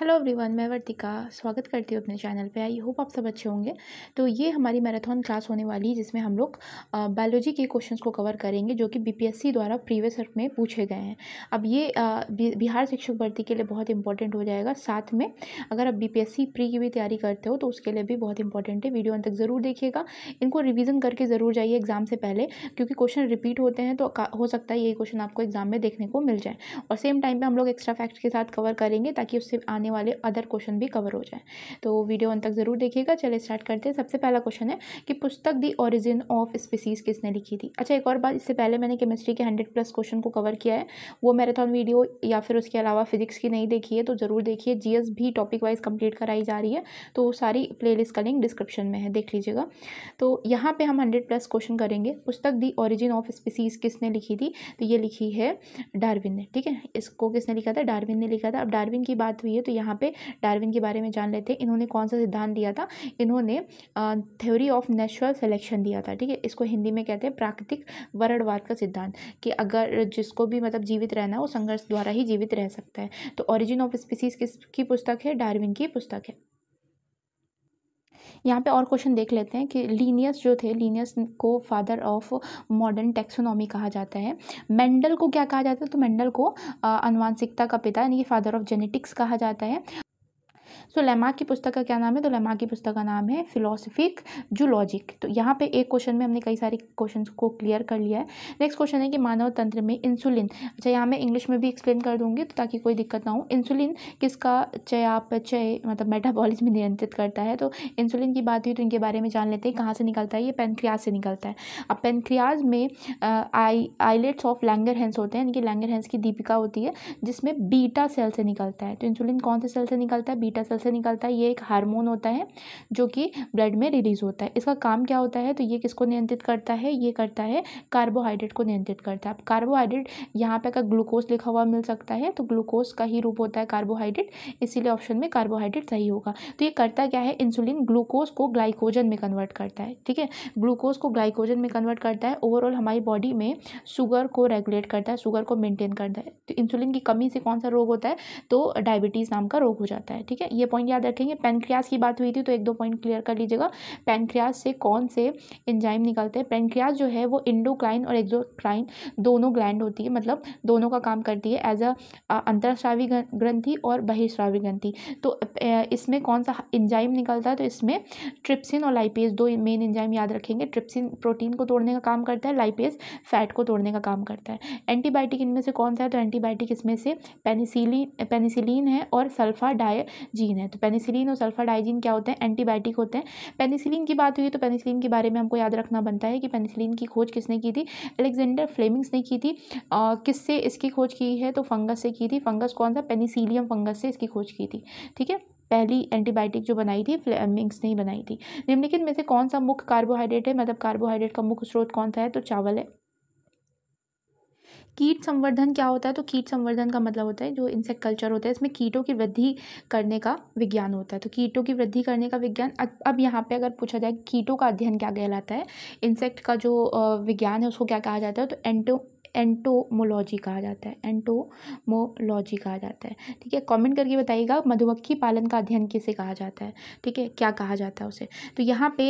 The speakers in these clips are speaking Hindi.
हेलो एवरीवन मैं वर्तिका स्वागत करती हूँ अपने चैनल पे आई होप आप सब अच्छे होंगे तो ये हमारी मैराथन क्लास होने वाली है जिसमें हम लोग बायोलॉजी के क्वेश्चंस को कवर करेंगे जो कि बीपीएससी द्वारा प्रीवियस ईयर में पूछे गए हैं अब ये बिहार शिक्षक भर्ती के लिए बहुत इंपॉर्टेंट हो जाएगा साथ में अगर आप बी प्री की भी तैयारी करते हो तो उसके लिए भी बहुत इंपॉर्टेंट है वीडियो अंत तक ज़रूर देखिएगा इनको रिविज़न करके ज़रूर जाइए एग्ज़ाम से पहले क्योंकि क्वेश्चन रिपीट होते हैं तो हो सकता है यही क्वेश्चन आपको एग्ज़ाम में देखने को मिल जाए और सेम टाइम पर हम लोग एक्स्ट्रा फैक्ट के साथ कवर करेंगे ताकि उससे आने आने वाले अदर क्वेश्चन भी कवर हो जाए तो वीडियो अंत तक ज़रूर देखिएगा चले स्टार्ट करते हैं सबसे पहला क्वेश्चन है कि पुस्तक दी ओरिजिन ऑफ स्पीसीज़ किसने लिखी थी अच्छा एक और बात इससे पहले मैंने केमिस्ट्री के हंड्रेड प्लस क्वेश्चन को कवर किया है वो मैराथन वीडियो या फिर उसके अलावा फिजिक्स की नहीं देखी है तो ज़रूर देखिए जी भी टॉपिक वाइज कंप्लीट कराई जा रही है तो सारी प्लेलिस्ट का लिंक डिस्क्रिप्शन में है देख लीजिएगा तो यहाँ पर हम हंड्रेड प्लस क्वेश्चन करेंगे पुस्तक दी ऑरिजिन ऑफ स्पीसीज़ किसने लिखी थी तो ये लिखी है डार्विन ने ठीक है इसको किसने लिखा था डार्विन ने लिखा था अब डार्विन की बात हुई है तो यहाँ पे डार्विन के बारे में जान लेते हैं इन्होंने कौन सा सिद्धांत दिया था इन्होंने थ्योरी ऑफ नेचुरल सिलेक्शन दिया था ठीक है इसको हिंदी में कहते हैं प्राकृतिक वरणवाद का सिद्धांत कि अगर जिसको भी मतलब जीवित रहना है वो संघर्ष द्वारा ही जीवित रह सकता है तो ऑरिजिन ऑफ स्पीसीज किसकी पुस्तक है डार्विन की पुस्तक है यहाँ पे और क्वेश्चन देख लेते हैं कि लीनियस जो थे लीनियस को फादर ऑफ मॉडर्न टेक्सोनॉमी कहा जाता है मेंडल को क्या कहा जाता है तो मेंडल को अनुवांशिकता का पिता यानी कि फादर ऑफ जेनेटिक्स कहा जाता है सो so, लेमा की पुस्तक का क्या नाम है तो लेमा की पुस्तक का नाम है फिलोसफिक जूलॉजिक तो यहाँ पे एक क्वेश्चन में हमने कई सारे क्वेश्चन को क्लियर कर लिया है नेक्स्ट क्वेश्चन है कि मानव तंत्र में इंसुलिन अच्छा यहाँ मैं इंग्लिश में भी एक्सप्लेन कर दूँगी तो ताकि कोई दिक्कत ना हो इंसुलिन किसका आप चय मतलब मेटाबॉलिज्म नियंत्रित करता है तो इंसुलिन की बात हुई तो इनके बारे में जान लेते हैं कहाँ से निकलता है ये पेनक्रियाज से निकलता है अब पेनक्रियाज में आई आईलेट्स ऑफ लैंगर हैंस होते हैं इनकी लैंगर हैंस की दीपिका होती है जिसमें बीटा सेल से निकलता है तो इंसुलिन कौन से सेल से निकलता है बीटा सेल से निकलता है ये एक हार्मोन होता है जो कि ब्लड में रिलीज होता है इसका काम क्या होता है तो ये किसको नियंत्रित करता है ये करता है कार्बोहाइड्रेट को नियंत्रित करता है कार्बोहाइड्रेट यहाँ पर का ग्लूकोज लिखा हुआ मिल सकता है तो ग्लूकोज का ही रूप होता है कार्बोहाइड्रेट इसीलिए ऑप्शन में कार्बोहाइड्रेट सही होगा तो ये करता क्या है इंसुलिन ग्लूकोज को ग्लाइकोजन में कन्वर्ट करता है ठीक है ग्लूकोज को ग्लाइकोजन में कन्वर्ट करता है ओवरऑल हमारी बॉडी में शुगर को रेगुलेट करता है शुगर को मेंटेन करता है तो इंसुलिन की कमी से कौन सा रोग होता है तो डायबिटीज़ नाम का रोग हो जाता है ठीक है ये पॉइंट याद रखेंगे पेनक्रियाज की बात हुई थी तो एक दो पॉइंट क्लियर कर लीजिएगा पेनक्रियाज से कौन से एंजाइम निकलते हैं पेनक्रियाज जो है वो इंडोक्राइन और एक्जोक्राइन दोनों ग्लैंड होती है मतलब दोनों का काम करती है एज अ अंतरश्रावी ग्रंथि और बहिश्रावी ग्रंथि तो इसमें कौन सा इंजाइम निकलता है तो इसमें ट्रिप्सिन और लाइपेज दो मेन इंजाइम याद रखेंगे ट्रिप्सिन प्रोटीन को तोड़ने का काम करता है लाइपेज फैट को तोड़ने का काम करता है एंटीबायोटिक इनमें से कौन सा है तो एंटीबायोटिक इसमें से पेनिसिलिन पेनिसिलिन है और सल्फा डाय जीन है तो पेनिसिलिन और सल्फाडाइजिन क्या होते हैं एंटीबायोटिक होते हैं पेनिसिलिन की बात हुई तो पेनिसिलिन के बारे में हमको याद रखना बनता है कि पेनिसिलिन की खोज किसने की थी एलेक्जेंडर फ्लेमिंग्स ने की थी किससे इसकी खोज की है तो फंगस से की थी फंगस कौन सा पेनिसिलियम फंगस से इसकी खोज की थी ठीक है पहली एंटीबायोटिक जो बनाई थी फ्लेमिंग्स ने ही बनाई थी निम्नलिखित में से कौन सा मुख्य कार्बोहाइड्रेट है मतलब कार्बोहाइड्रेट का मुख्य स्रोत कौन सा है तो चावल है कीट संवर्धन क्या होता है तो कीट संवर्धन का मतलब होता है जो इंसेक्ट कल्चर होता है इसमें कीटों की वृद्धि करने का विज्ञान होता है तो कीटों की वृद्धि करने का विज्ञान अब यहाँ पे अगर पूछा जाए कीटों का अध्ययन क्या कहलाता है इंसेक्ट का जो विज्ञान है उसको क्या कहा जाता है तो एंटो एंटोमोलॉजी कहा जाता है एंटोमोलॉजी कहा जाता है ठीक है कमेंट करके बताइएगा मधुमक्खी पालन का अध्ययन किसे कहा जाता है ठीक है क्या कहा जाता है उसे तो यहाँ पे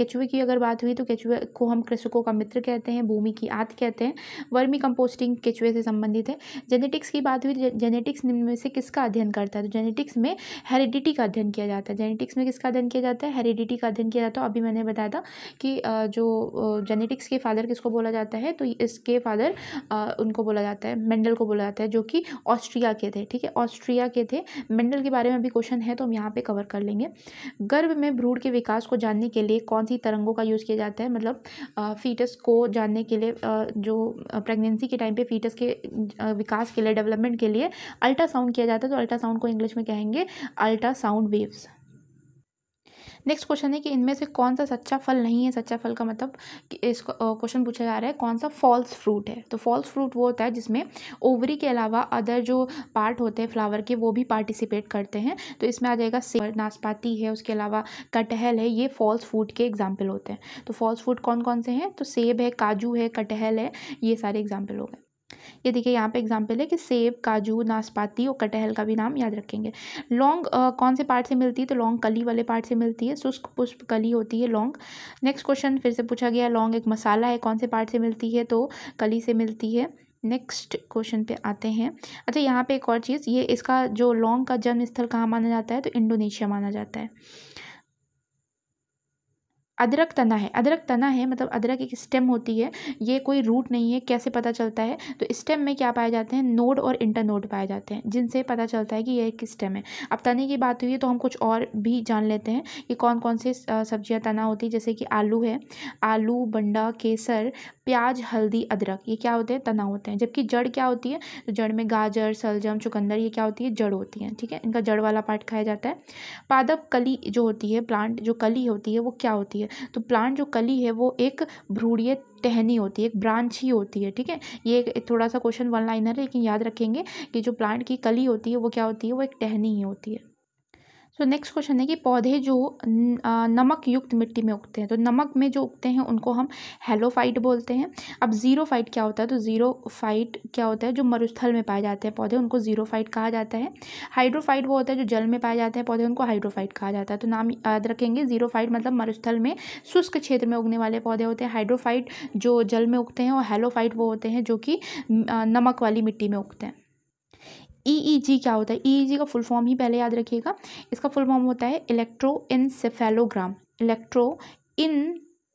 केचुए की अगर बात हुई तो केचुए को हम कृषकों का मित्र कहते हैं भूमि की आत कहते हैं वर्मी कंपोस्टिंग केचुए से संबंधित है जेनेटिक्स की बात हुई जेनेटिक्स में से किसका अध्ययन करता है तो जेनेटिक्स में हेरिडिटी का अध्ययन किया जाता है जेनेटिक्स में किसका अध्ययन किया जाता है हेरिडिटी का अध्ययन किया जाता है अभी मैंने बताया था कि जो जेनेटिक्स के फादर किसको बोला जाता है तो इसके फादर उनको बोला जाता है मेंडल को बोला जाता है जो कि ऑस्ट्रिया के थे ठीक है ऑस्ट्रिया के थे मेंडल के बारे में भी क्वेश्चन है तो हम यहाँ पे कवर कर लेंगे गर्भ में भ्रूण के विकास को जानने के लिए कौन सी तरंगों का यूज़ किया जाता है मतलब फीटस को जानने के लिए जो प्रेगनेंसी के टाइम पे फीटस के विकास के लिए डेवलपमेंट के लिए अल्ट्रासाउंड किया जाता है तो अल्ट्रासाउंड को इंग्लिश में कहेंगे अल्ट्रासाउंड वेव्स नेक्स्ट क्वेश्चन है कि इनमें से कौन सा सच्चा फल नहीं है सच्चा फल का मतलब इस क्वेश्चन पूछा जा रहा है कौन सा फॉल्स फ्रूट है तो फॉल्स फ्रूट वो होता है जिसमें ओवरी के अलावा अदर जो पार्ट होते हैं फ्लावर के वो भी पार्टिसिपेट करते हैं तो इसमें आ जाएगा सेब नाशपाती है उसके अलावा कटहल है ये फॉल्स फ्रूट के एग्जाम्पल होते हैं तो फॉल्स फ्रूट कौन कौन से हैं तो सेब है काजू है कटहल है ये सारे एग्जाम्पल हो गए ये देखिए यहाँ पे एग्जाम्पल है कि सेब काजू नाशपाती और कटहल का भी नाम याद रखेंगे लौंग कौन से पार्ट से मिलती है तो लौंग कली वाले पार्ट से मिलती है शुष्क पुष्प कली होती है लौंग नेक्स्ट क्वेश्चन फिर से पूछा गया लौंग एक मसाला है कौन से पार्ट से मिलती है तो कली से मिलती है नेक्स्ट क्वेश्चन पे आते हैं अच्छा यहाँ पे एक और चीज़ ये इसका जो लॉन्ग का जन्म स्थल कहाँ माना जाता है तो इंडोनेशिया माना जाता है अदरक तना है अदरक तना है मतलब अदरक एक स्टेम होती है ये कोई रूट नहीं है कैसे पता चलता है तो स्टेम में क्या पाए जाते हैं नोड और इंटर नोड पाए जाते हैं जिनसे पता चलता है कि यह एक स्टेम है अब तने की बात हुई है तो हम कुछ और भी जान लेते हैं कि कौन कौन से सब्जियां तना होती है जैसे कि आलू है आलू बंडा केसर प्याज हल्दी अदरक ये क्या होते हैं तना होते हैं जबकि जड़ क्या होती है तो जड़ में गाजर सलजम चुकंदर ये क्या होती है जड़ होती हैं ठीक है इनका जड़ वाला पार्ट खाया जाता है पादप कली जो होती है प्लांट जो कली होती है वो क्या होती है तो प्लांट जो कली है वो एक भ्रूड़ीय टहनी होती है एक ब्रांच ही होती है ठीक है ये एक थोड़ा सा क्वेश्चन वन लाइनर है लेकिन याद रखेंगे कि जो प्लांट की कली होती है वो क्या होती है वो एक टहनी ही होती है सो नेक्स्ट क्वेश्चन है कि पौधे जो नमक युक्त मिट्टी में उगते हैं तो नमक में जो उगते हैं उनको हम हेलोफाइट बोलते हैं अब जीरो फाइट क्या होता है तो जीरो फाइट क्या होता है जो मरुस्थल में पाए जाते हैं पौधे उनको जीरो फाइट कहा जाता है हाइड्रोफाइट वो होता है जो जल में पाए जाते हैं पौधे उनको हाइड्रोफाइट कहा जाता है तो नाम याद रखेंगे जीरो फाइट मतलब मरुस्थल में शुष्क क्षेत्र में उगने वाले पौधे होते हैं हाइड्रोफाइट जो जल में उगते हैं और हेलोफाइट वो होते हैं जो कि नमक वाली मिट्टी में उगते हैं ईईजी e e क्या होता है ईईजी e का फुल फॉर्म ही पहले याद रखिएगा इसका फुल फॉर्म होता है इलेक्ट्रो इन इलेक्ट्रो इन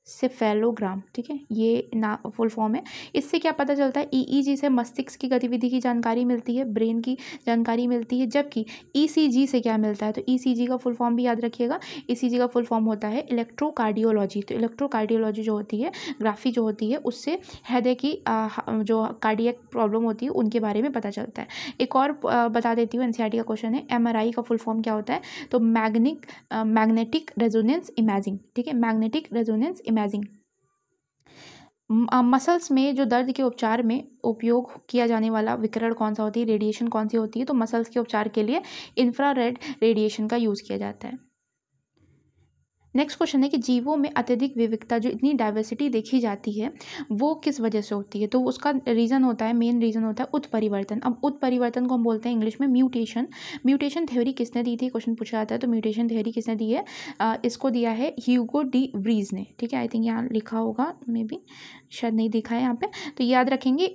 सिफेलोग्राम ठीक है ये ना फुल फॉर्म है इससे क्या पता चलता है ईईजी e e से मस्तिष्क की गतिविधि की जानकारी मिलती है ब्रेन की जानकारी मिलती है जबकि ईसीजी e से क्या मिलता है तो ईसीजी का फुल फॉर्म भी याद रखिएगा ईसीजी का फुल फॉर्म होता है इलेक्ट्रोकार्डियोलॉजी तो इलेक्ट्रोकार्डियोलॉजी जो होती है ग्राफी जो होती है उससे हृदय की जो कार्डियक प्रॉब्लम होती है उनके बारे में पता चलता है एक और बता देती हूँ एन का क्वेश्चन है एम का फुल फॉर्म क्या होता है तो मैग्निक मैग्नेटिक रेजोनेंस इमेजिंग ठीक है magnetic resonance imaging organizing muscles uh, में जो दर्द के उपचार में उपयोग किया जाने वाला विकरण कौन सा होती है रेडिएशन कौन सी होती है तो मसल्स के उपचार के लिए इंफ्रारेड रेडिएशन का यूज़ किया जाता है नेक्स्ट क्वेश्चन है कि जीवों में अत्यधिक विविधता जो इतनी डाइवर्सिटी देखी जाती है वो किस वजह से होती है तो उसका रीज़न होता है मेन रीज़न होता है उत्परिवर्तन अब उत्परिवर्तन को हम बोलते हैं इंग्लिश में म्यूटेशन म्यूटेशन थ्योरी किसने दी थी क्वेश्चन पूछा जाता है तो म्यूटेशन थ्योरी किसने दी है आ, इसको दिया है ह्यूगो डी ब्रीज ने ठीक है आई थिंक यहाँ लिखा होगा मे बी शायद नहीं देखा है यहाँ पे तो याद रखेंगे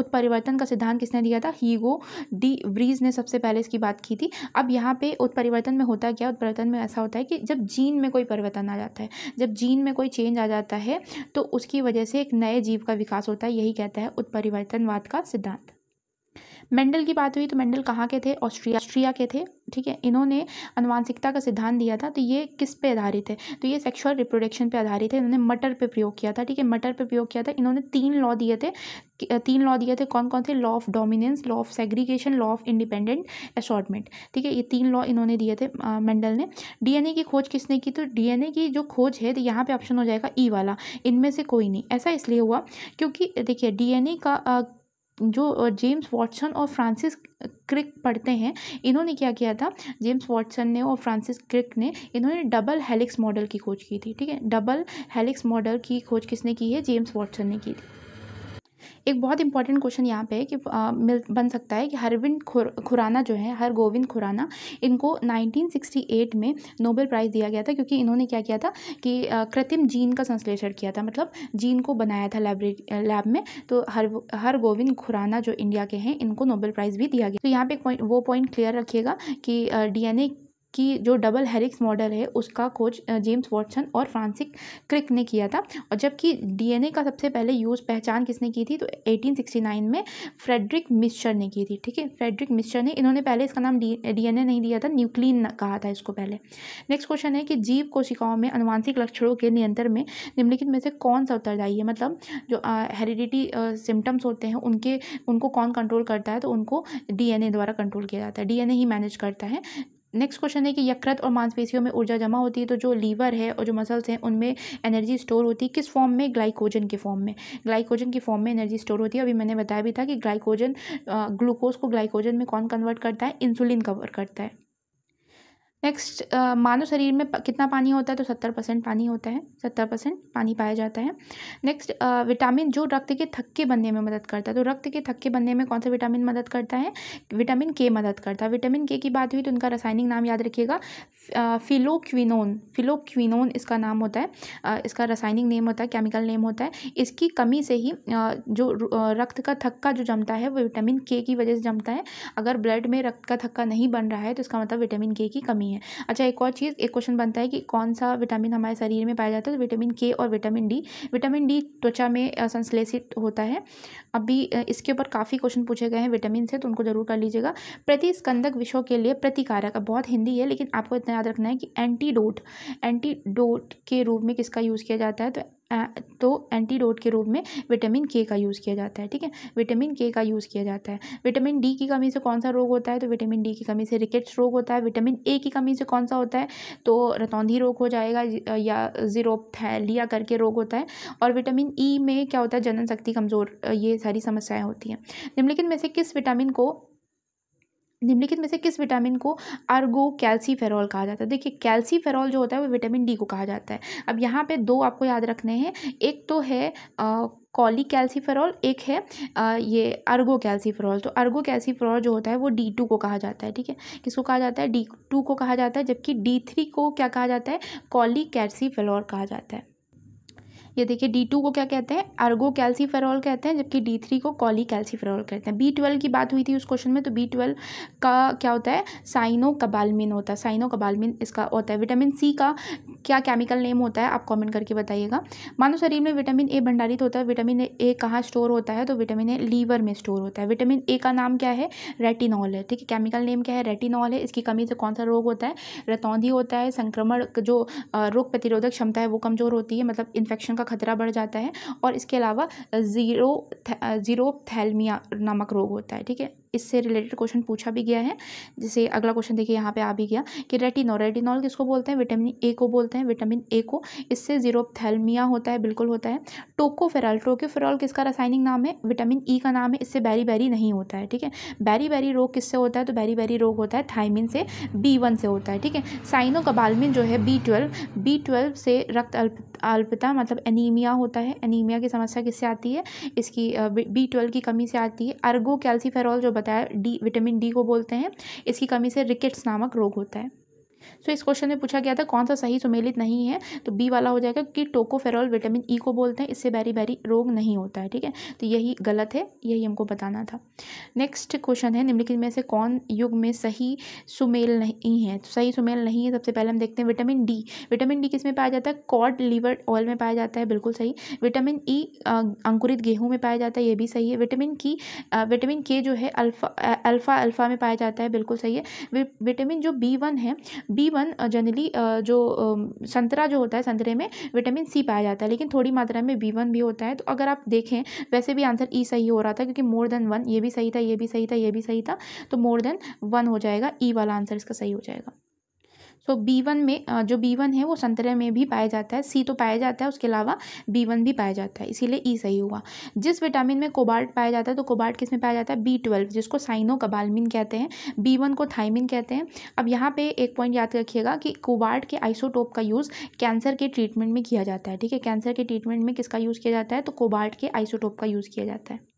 उत्परिवर्तन का सिद्धांत किसने दिया था हीगो डी ब्रीज ने सबसे पहले इसकी बात की थी अब यहाँ पे उत्परिवर्तन में होता क्या उत्परिवर्तन में ऐसा होता है कि जब जीन में कोई परिवर्तन आ जाता है जब जीन में कोई चेंज आ जाता है तो उसकी वजह से एक नए जीव का विकास होता है यही कहता है उत्परिवर्तनवाद का सिद्धांत मेंडल की बात हुई तो मेंडल कहाँ के थे ऑस्ट्रिया ऑस्ट्रिया के थे ठीक है इन्होंने अनुवांशिकता का सिद्धांत दिया था तो ये किस पे आधारित है तो ये सेक्सुअल रिप्रोडक्शन पे आधारित है इन्होंने मटर पे प्रयोग किया था ठीक है मटर पे प्रयोग किया था इन्होंने तीन लॉ दिए थे तीन लॉ दिए थे कौन कौन से law of dominance law of segregation law of independent assortment ठीक है ये तीन लॉ इन्होंने दिए थे मेंडल ने डीएनए की खोज किसने की तो डीएनए की जो खोज है तो यहाँ पे ऑप्शन हो जाएगा ई e वाला इनमें से कोई नहीं ऐसा इसलिए हुआ क्योंकि देखिए डीएनए का आ, जो जेम्स वॉटसन और फ्रांसिस क्रिक पढ़ते हैं इन्होंने क्या किया था जेम्स वॉटसन ने और फ्रांसिस क्रिक ने इन्होंने डबल हेलिक्स मॉडल की खोज की थी ठीक है डबल हेलिक्स मॉडल की खोज किसने की है जेम्स वॉटसन ने की थी एक बहुत इंपॉर्टेंट क्वेश्चन यहाँ पे है कि आ, मिल बन सकता है कि हरविंद खुर, खुराना जो है हर गोविंद खुराना इनको 1968 में नोबेल प्राइज़ दिया गया था क्योंकि इन्होंने क्या किया था कि कृत्रिम जीन का संश्लेषण किया था मतलब जीन को बनाया था लाइब्रेरी लैब में तो हर हर गोविंद खुराना जो इंडिया के हैं इनको नोबेल प्राइज़ भी दिया गया तो यहाँ पर वो पॉइंट क्लियर रखिएगा कि डी की जो डबल हेरिक्स मॉडल है उसका खोज जेम्स वॉटसन और फ्रांसिक क्रिक ने किया था और जबकि डीएनए का सबसे पहले यूज़ पहचान किसने की थी तो 1869 में फ्रेडरिक मिस्चर ने की थी ठीक है फ्रेडरिक मिस्चर ने इन्होंने पहले इसका नाम डीएनए नहीं दिया था न्यूक्लिन कहा था इसको पहले नेक्स्ट क्वेश्चन है कि जीव कोशिकाओं में अनुवांशिक लक्षणों के नियंत्रण में निम्नलिखित में से कौन सा उत्तरदायी है मतलब जो हेरिडिटी सिम्टम्स होते हैं उनके उनको कौन कंट्रोल करता है तो उनको डीएनए द्वारा कंट्रोल किया जाता है डीएनए ही मैनेज करता है नेक्स्ट क्वेश्चन है कि यकृत और मांसपेशियों में ऊर्जा जमा होती है तो जो लीवर है और जो मसल्स हैं उनमें एनर्जी स्टोर होती है किस फॉर्म में ग्लाइकोजन के फॉर्म में ग्लाइकोजन के फॉर्म में एनर्जी स्टोर होती है अभी मैंने बताया भी था कि ग्लाइकोजन ग्लूकोज को ग्लाइकोजन में कौन कन्वर्ट करता है इंसुलिन कवर करता है नेक्स्ट uh, मानव शरीर में कितना पानी होता है तो सत्तर परसेंट पानी होता है सत्तर परसेंट पानी पाया जाता है नेक्स्ट विटामिन uh, जो रक्त के थक्के बनने में मदद करता है तो रक्त के थक्के बनने में कौन सा विटामिन मदद करता है विटामिन के मदद करता है विटामिन के की बात हुई तो उनका रासायनिक नाम याद रखिएगा फिलोक्विनोन फिलोक्विनोन इसका नाम होता है इसका रासायनिक नेम होता है केमिकल नेम होता है इसकी कमी से ही जो रक्त का थक्का जो जमता है वो विटामिन के की वजह से जमता है अगर ब्लड में रक्त का थक्का नहीं बन रहा है तो इसका मतलब विटामिन के की कमी है अच्छा एक और चीज़ एक क्वेश्चन बनता है कि कौन सा विटामिन हमारे शरीर में पाया जाता है तो विटामिन के और विटामिन डी विटामिन डी त्वचा में संश्लेषित होता है अभी इसके ऊपर काफ़ी क्वेश्चन पूछे गए हैं विटामिन से तो उनको जरूर कर लीजिएगा प्रतिस्कंदक विषयों के लिए प्रतिकारक बहुत हिंदी है लेकिन आपको इतना याद रखना है कि एंटीडोट एंटीडोट के रूप में किसका यूज़ किया जाता है तो तो एंटीडोट के रूप में विटामिन के का यूज़ किया जाता है ठीक है विटामिन के का यूज़ किया जाता है विटामिन डी की कमी से कौन सा रोग होता है तो विटामिन डी की कमी से रिकेट्स रोग होता है विटामिन ए की कमी से कौन सा होता है तो रतौंधी रोग हो जाएगा या जीरोपथैलिया करके रोग होता है और विटामिन ई e में क्या होता है जनन शक्ति कमज़ोर ये सारी समस्याएँ होती हैं निम्नलिखित में से किस विटामिन को निम्नलिखित में से किस विटामिन को अर्गो कैल्सीफेरॉल कहा जाता है देखिए कैल्सीफेरॉल जो होता है वो विटामिन डी को कहा जाता है अब यहाँ पे दो आपको याद रखने हैं एक तो है कॉली कॉली कैल्सीफेरॉल एक है आ, ये अर्गो कैल्सीफेरॉल तो अर्गो कैल्सीफेरॉल जो होता है वो डी टू को कहा जाता है ठीक है किसको कहा जाता है डी टू को कहा जाता है जबकि डी थ्री को क्या कहा जाता है कॉली कैल्सीफेरॉल कहा जाता है ये देखिए डी टू को क्या कहते हैं अर्गो कैल्सीफेरॉल कहते हैं जबकि डी थ्री को कॉली कैल्सीफेरॉल कहते हैं बी ट्वेल्व की बात हुई थी उस क्वेश्चन में तो बी ट्वेल्व का क्या होता है साइनो कबालमिन होता है साइनो कबालमिन इसका होता है विटामिन सी का क्या केमिकल नेम होता है आप कमेंट करके बताइएगा मानव शरीर में विटामिन ए भंडारित होता है विटामिन ए कहाँ स्टोर होता है तो विटामिन ए लीवर में स्टोर होता है विटामिन ए का नाम क्या है रेटिनॉल है ठीक है केमिकल नेम क्या है रेटिनॉल है इसकी कमी से कौन सा रोग होता है रतौंधी होता है संक्रमण जो रोग प्रतिरोधक क्षमता है वो कमज़ोर होती है मतलब इन्फेक्शन का का खतरा बढ़ जाता है और इसके अलावा ज़ीरो ज़ीरो थैलमिया नामक रोग होता है ठीक है इससे रिलेटेड क्वेश्चन पूछा भी गया है जैसे अगला क्वेश्चन देखिए यहाँ पे आ भी गया कि रेटिनॉल रेटिनॉल किसको बोलते हैं विटामिन ए को बोलते हैं विटामिन ए को इससे जीरोपथैलमिया होता है बिल्कुल होता है टोकोफेरॉल टोकोफेरॉल किसका रासायनिक नाम है विटामिन ई e का नाम है इससे बैरी बैरी नहीं होता है ठीक है बैरी बैरी रोग किससे होता है तो बैरी बैरी रोग होता है थाइमिन से बी वन से होता है ठीक है साइनो कबालमिन जो है बी ट्वेल्व बी ट्वेल्व से रक्त अल्प अल्पता मतलब एनीमिया होता है एनीमिया की समस्या किससे आती है इसकी बी ट्वेल्व की कमी से आती है अर्गो कैल्सीफेरॉल जो बताया डी विटामिन डी को बोलते हैं इसकी कमी से रिकेट्स नामक रोग होता है सो इस क्वेश्चन में पूछा गया था कौन सा सही सुमेलित नहीं है तो बी वाला हो जाएगा कि टोकोफेरॉल विटामिन ई e को बोलते हैं इससे बैरी बैरी रोग नहीं होता है ठीक है तो यही गलत है यही हमको बताना था नेक्स्ट क्वेश्चन है निम्नलिखित में से कौन युग में सही सुमेल नहीं है तो सही सुमेल नहीं है सबसे पहले हम देखते हैं विटामिन डी विटामिन डी किस में पाया जाता है कॉड लीवर ऑयल में पाया जाता है बिल्कुल सही विटामिन ई e, अंकुरित गेहूँ में पाया जाता है ये भी सही है विटामिन की विटामिन के जो है अल्फा अल्फा अल्फा में पाया जाता है बिल्कुल सही है विटामिन जो बी वन है बी वन जनरली जो संतरा जो होता है संतरे में विटामिन सी पाया जाता है लेकिन थोड़ी मात्रा में बी वन भी होता है तो अगर आप देखें वैसे भी आंसर ई e सही हो रहा था क्योंकि मोर देन वन ये भी सही था ये भी सही था ये भी सही था तो मोर देन वन हो जाएगा ई e वाला आंसर इसका सही हो जाएगा सो बी वन में जो बी वन है वो संतरे में भी पाया जाता है सी तो पाया जाता है उसके अलावा बी वन भी पाया जाता है इसीलिए ई e सही हुआ जिस विटामिन में कोबाल्ट पाया जाता है तो कोबाल्ट किस में पाया जाता है बी ट्वेल्व जिसको साइनो कबालमिन कहते हैं बी वन को थाइमिन कहते हैं अब यहाँ पे एक पॉइंट याद रखिएगा कि कोबाल्ट के आइसोटोप का यूज़ कैंसर के ट्रीटमेंट में किया जाता है ठीक है कैंसर के ट्रीटमेंट में किसका यूज़ किया जाता है तो कोबाल्ट के आइसोटोप का यूज़ किया जाता है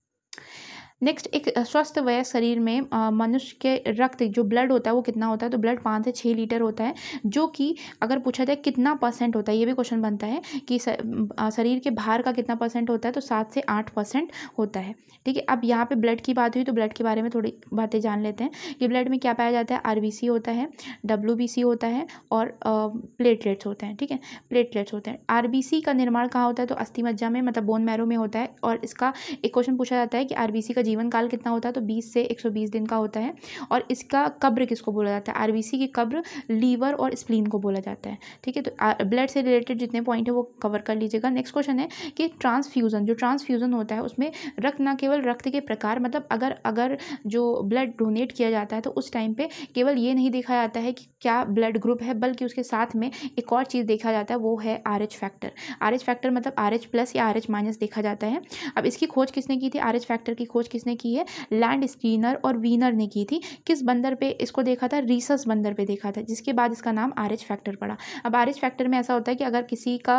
नेक्स्ट एक स्वस्थ वयस्क शरीर में मनुष्य के रक्त जो ब्लड होता है वो कितना होता है तो ब्लड पाँच से छः लीटर होता है जो कि अगर पूछा जाए कितना परसेंट होता है ये भी क्वेश्चन बनता है कि शरीर के भार का कितना परसेंट होता है तो सात से आठ परसेंट होता है ठीक है अब यहाँ पे ब्लड की बात हुई तो ब्लड के बारे में थोड़ी बातें जान लेते हैं कि ब्लड में क्या पाया जाता है आर होता है डब्ल्यू होता है और प्लेटलेट्स होते हैं ठीक है प्लेटलेट्स होते हैं आर का निर्माण कहाँ होता है तो अस्थि मज्जा में मतलब बोन मैरो में होता है और इसका एक क्वेश्चन पूछा जाता है कि आर का जीवन काल कितना होता है तो बीस से एक दिन का होता है और इसका कब्र किसको बोला जाता है आर की कब्र लीवर और स्प्लीन को बोला जाता है ठीक है तो ब्लड से रिलेटेड जितने पॉइंट है वो कवर कर लीजिएगा नेक्स्ट क्वेश्चन है कि ट्रांसफ्यूज़न जो ट्रांसफ्यूज़न होता है उसमें रक्त ना केवल रक्त के प्रकार मतलब अगर अगर जो ब्लड डोनेट किया जाता है तो उस टाइम पे केवल ये नहीं देखा जाता है कि क्या ब्लड ग्रुप है बल्कि उसके साथ में एक और चीज़ देखा जाता है वो है आर फैक्टर आर फैक्टर मतलब आर प्लस या आर माइनस देखा जाता है अब इसकी खोज किसने की थी आर फैक्टर की खोज किसने की है लैंड स्क्रीनर और वीनर ने की थी किस बंदर पे इसको देखा था रिसस बंदर पे देखा था जिसके बाद इसका नाम आर एच फैक्टर पड़ा अब आर एच फैक्टर में ऐसा होता है कि अगर किसी का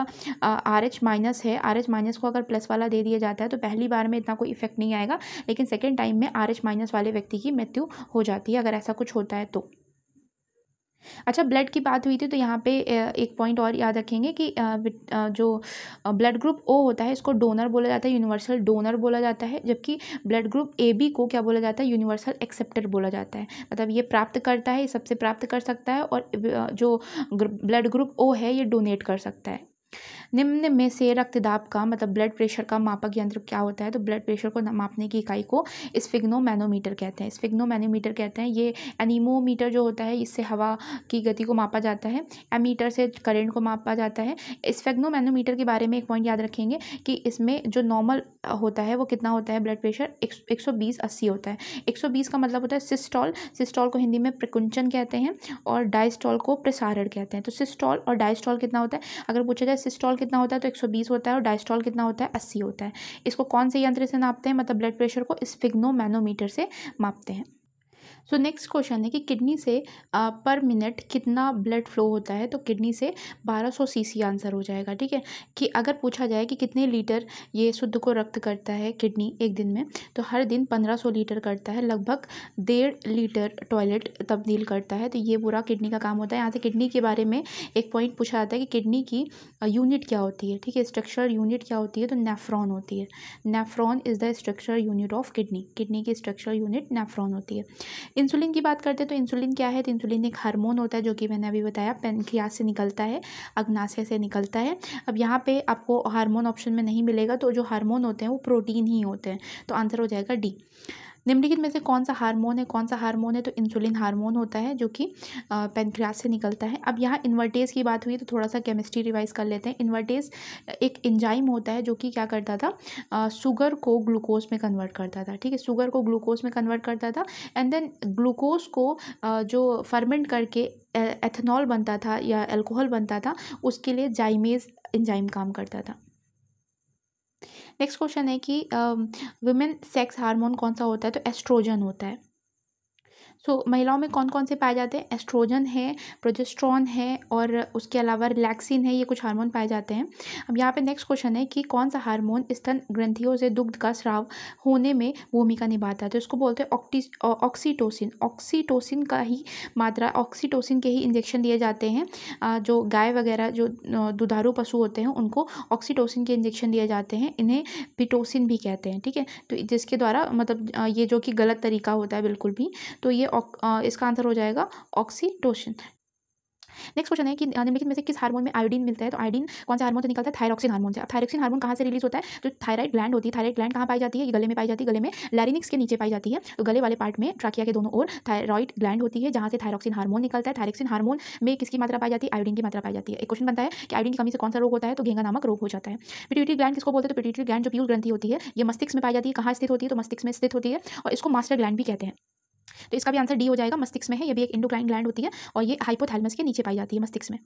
आर एच माइनस है आर एच माइनस को अगर प्लस वाला दे दिया जाता है तो पहली बार में इतना कोई इफेक्ट नहीं आएगा लेकिन सेकेंड टाइम में आर एच माइनस वाले व्यक्ति की मृत्यु हो जाती है अगर ऐसा कुछ होता है तो अच्छा ब्लड की बात हुई थी तो यहाँ पे एक पॉइंट और याद रखेंगे कि जो ब्लड ग्रुप ओ होता है इसको डोनर बोला जाता है यूनिवर्सल डोनर बोला जाता है जबकि ब्लड ग्रुप ए बी को क्या बोला जाता है यूनिवर्सल एक्सेप्टर बोला जाता है मतलब ये प्राप्त करता है सबसे प्राप्त कर सकता है और जो ब्लड ग्रुप ओ है ये डोनेट कर सकता है निम्न में से रक्तदाब का मतलब ब्लड प्रेशर का मापक यंत्र क्या होता है तो ब्लड प्रेशर को मापने की इकाई को स्फिग्नो मैनोमीटर कहते हैं स्फिग्नो मैनोमीटर कहते हैं ये एनीमोमीटर जो होता है इससे हवा की गति को मापा जाता है एमीटर से करेंट को मापा जाता है स्फिग्नो मैनोमीटर के बारे में एक पॉइंट याद रखेंगे कि इसमें जो नॉर्मल होता है वो कितना होता है ब्लड प्रेशर एक सौ बीस अस्सी होता है एक सौ बीस का मतलब होता है सिस्टॉल सिस्टॉल को हिंदी में प्रकुंचन कहते हैं और डाइस्टॉल को प्रसारण कहते हैं तो सिस्टॉल और डाइस्टॉल कितना होता है अगर पूछा जाए सिस्टॉल कितना होता है तो 120 होता है और डायस्ट्रॉल कितना होता है 80 होता है इसको कौन से यंत्र से नापते हैं मतलब ब्लड प्रेशर को स्फिग्नो मैनोमीटर से मापते हैं सो नेक्स्ट क्वेश्चन है कि किडनी से आ, पर मिनट कितना ब्लड फ्लो होता है तो किडनी से 1200 सीसी आंसर हो जाएगा ठीक है कि अगर पूछा जाए कि कितने लीटर ये शुद्ध को रक्त करता है किडनी एक दिन में तो हर दिन 1500 लीटर करता है लगभग डेढ़ लीटर टॉयलेट तब्दील करता है तो ये पूरा किडनी का काम होता है यहाँ से किडनी के बारे में एक पॉइंट पूछा जाता है कि किडनी की यूनिट क्या होती है ठीक है स्ट्रक्चर यूनिट क्या होती है तो नेफ्रॉन होती है nephron is the structure unit of kidney kidney की स्ट्रक्चर यूनिट नेफ्रॉन होती है इंसुलिन की बात करते हैं तो इंसुलिन क्या है तो इंसुलिन एक हार्मोन होता है जो कि मैंने अभी बताया पेनक्रियाज से निकलता है अग्नाशय से निकलता है अब यहाँ पर आपको हारमोन ऑप्शन में नहीं मिलेगा तो जो हारमोन होते हैं वो प्रोटीन ही होते हैं तो आंसर हो जाएगा डी निम्नलिखित में से कौन सा हार्मोन है कौन सा हार्मोन है तो इंसुलिन हार्मोन होता है जो कि पेनक्रियास से निकलता है अब यहाँ इन्वर्टेज की बात हुई तो थोड़ा सा केमिस्ट्री रिवाइज कर लेते हैं इन्वर्टेज एक इंजाइम होता है जो कि क्या करता था शुगर को ग्लूकोज में कन्वर्ट करता था ठीक है शुगर को ग्लूकोज में कन्वर्ट करता था एंड देन ग्लूकोज को जो फर्मेंट करके एथेनॉल बनता था या एल्कोहल बनता था उसके लिए जाइमेज इंजाइम काम करता था नेक्स्ट क्वेश्चन है कि वुमेन सेक्स हार्मोन कौन सा होता है तो एस्ट्रोजन होता है सो so, महिलाओं में कौन कौन से पाए जाते हैं एस्ट्रोजन है प्रोजेस्ट्रॉन है और उसके अलावा रिलैक्सिन है ये कुछ हार्मोन पाए जाते हैं अब यहाँ पे नेक्स्ट क्वेश्चन है कि कौन सा हार्मोन स्तन ग्रंथियों से दुग्ध का स्राव होने में भूमिका निभाता है तो इसको बोलते हैं ऑक्टी ऑक्सीटोसिन ऑक्सीटोसिन का ही मात्रा ऑक्सीटोसिन के ही इंजेक्शन दिए जाते हैं जो गाय वगैरह जो दुधारू पशु होते हैं उनको ऑक्सीटोसिन के इंजेक्शन दिए जाते हैं इन्हें पिटोसिन भी कहते हैं ठीक है तो जिसके द्वारा मतलब ये जो कि गलत तरीका होता है बिल्कुल भी तो ये इसका आंसर हो जाएगा ऑक्सीटोशन नेक्स्ट क्वेश्चन है कि निम्नलिखित में से किस हार्मोन में आयोडीन मिलता है तो आयोडीन कौन सा हार्मोन से निकलता है थायरॉक्सिन हार्मोन से थायरॉक्सिन हार्मोन कहाँ से रिलीज होता है जो थायराइड ग्लैंड होती है थायराइड ग्लैंड कहाँ पाई जाती है गले में पाई जाती है गले में लैरिनिक्स के नीचे पाई जाती है तो गले वाले पार्ट में ट्राकिया के दोनों ओर थायरॉइड ग्लैंड होती है जहाँ से थायरॉक्सिन हार्मोन निकलता है थायरॉक्सिन हार्मोन में किसकी मात्रा पाई जाती है आयोडीन की मात्रा पाई जाती है एक क्वेश्चन बनता है कि आयोडीन की कमी से कौन सा रोग होता है तो घेंगा नामक रोग हो जाता है पिट्यूटरी ग्लैंड किसको बोलते हैं तो पिट्यूटरी ग्लैंड जो प्यूर ग्रंथि होती है ये मस्तिष्क में पाई जाती है कहाँ स्थित होती है तो मस्तिष्क में स्थित होती है और इसको मास्टर ग्लैंड भी कहते हैं तो इसका भी आंसर डी हो जाएगा मस्तिष्क में है ये भी एक इंडोक्राइन ग्लैंड होती है और ये हाइपोथैलेमस के नीचे पाई जाती है मस्तिष्क में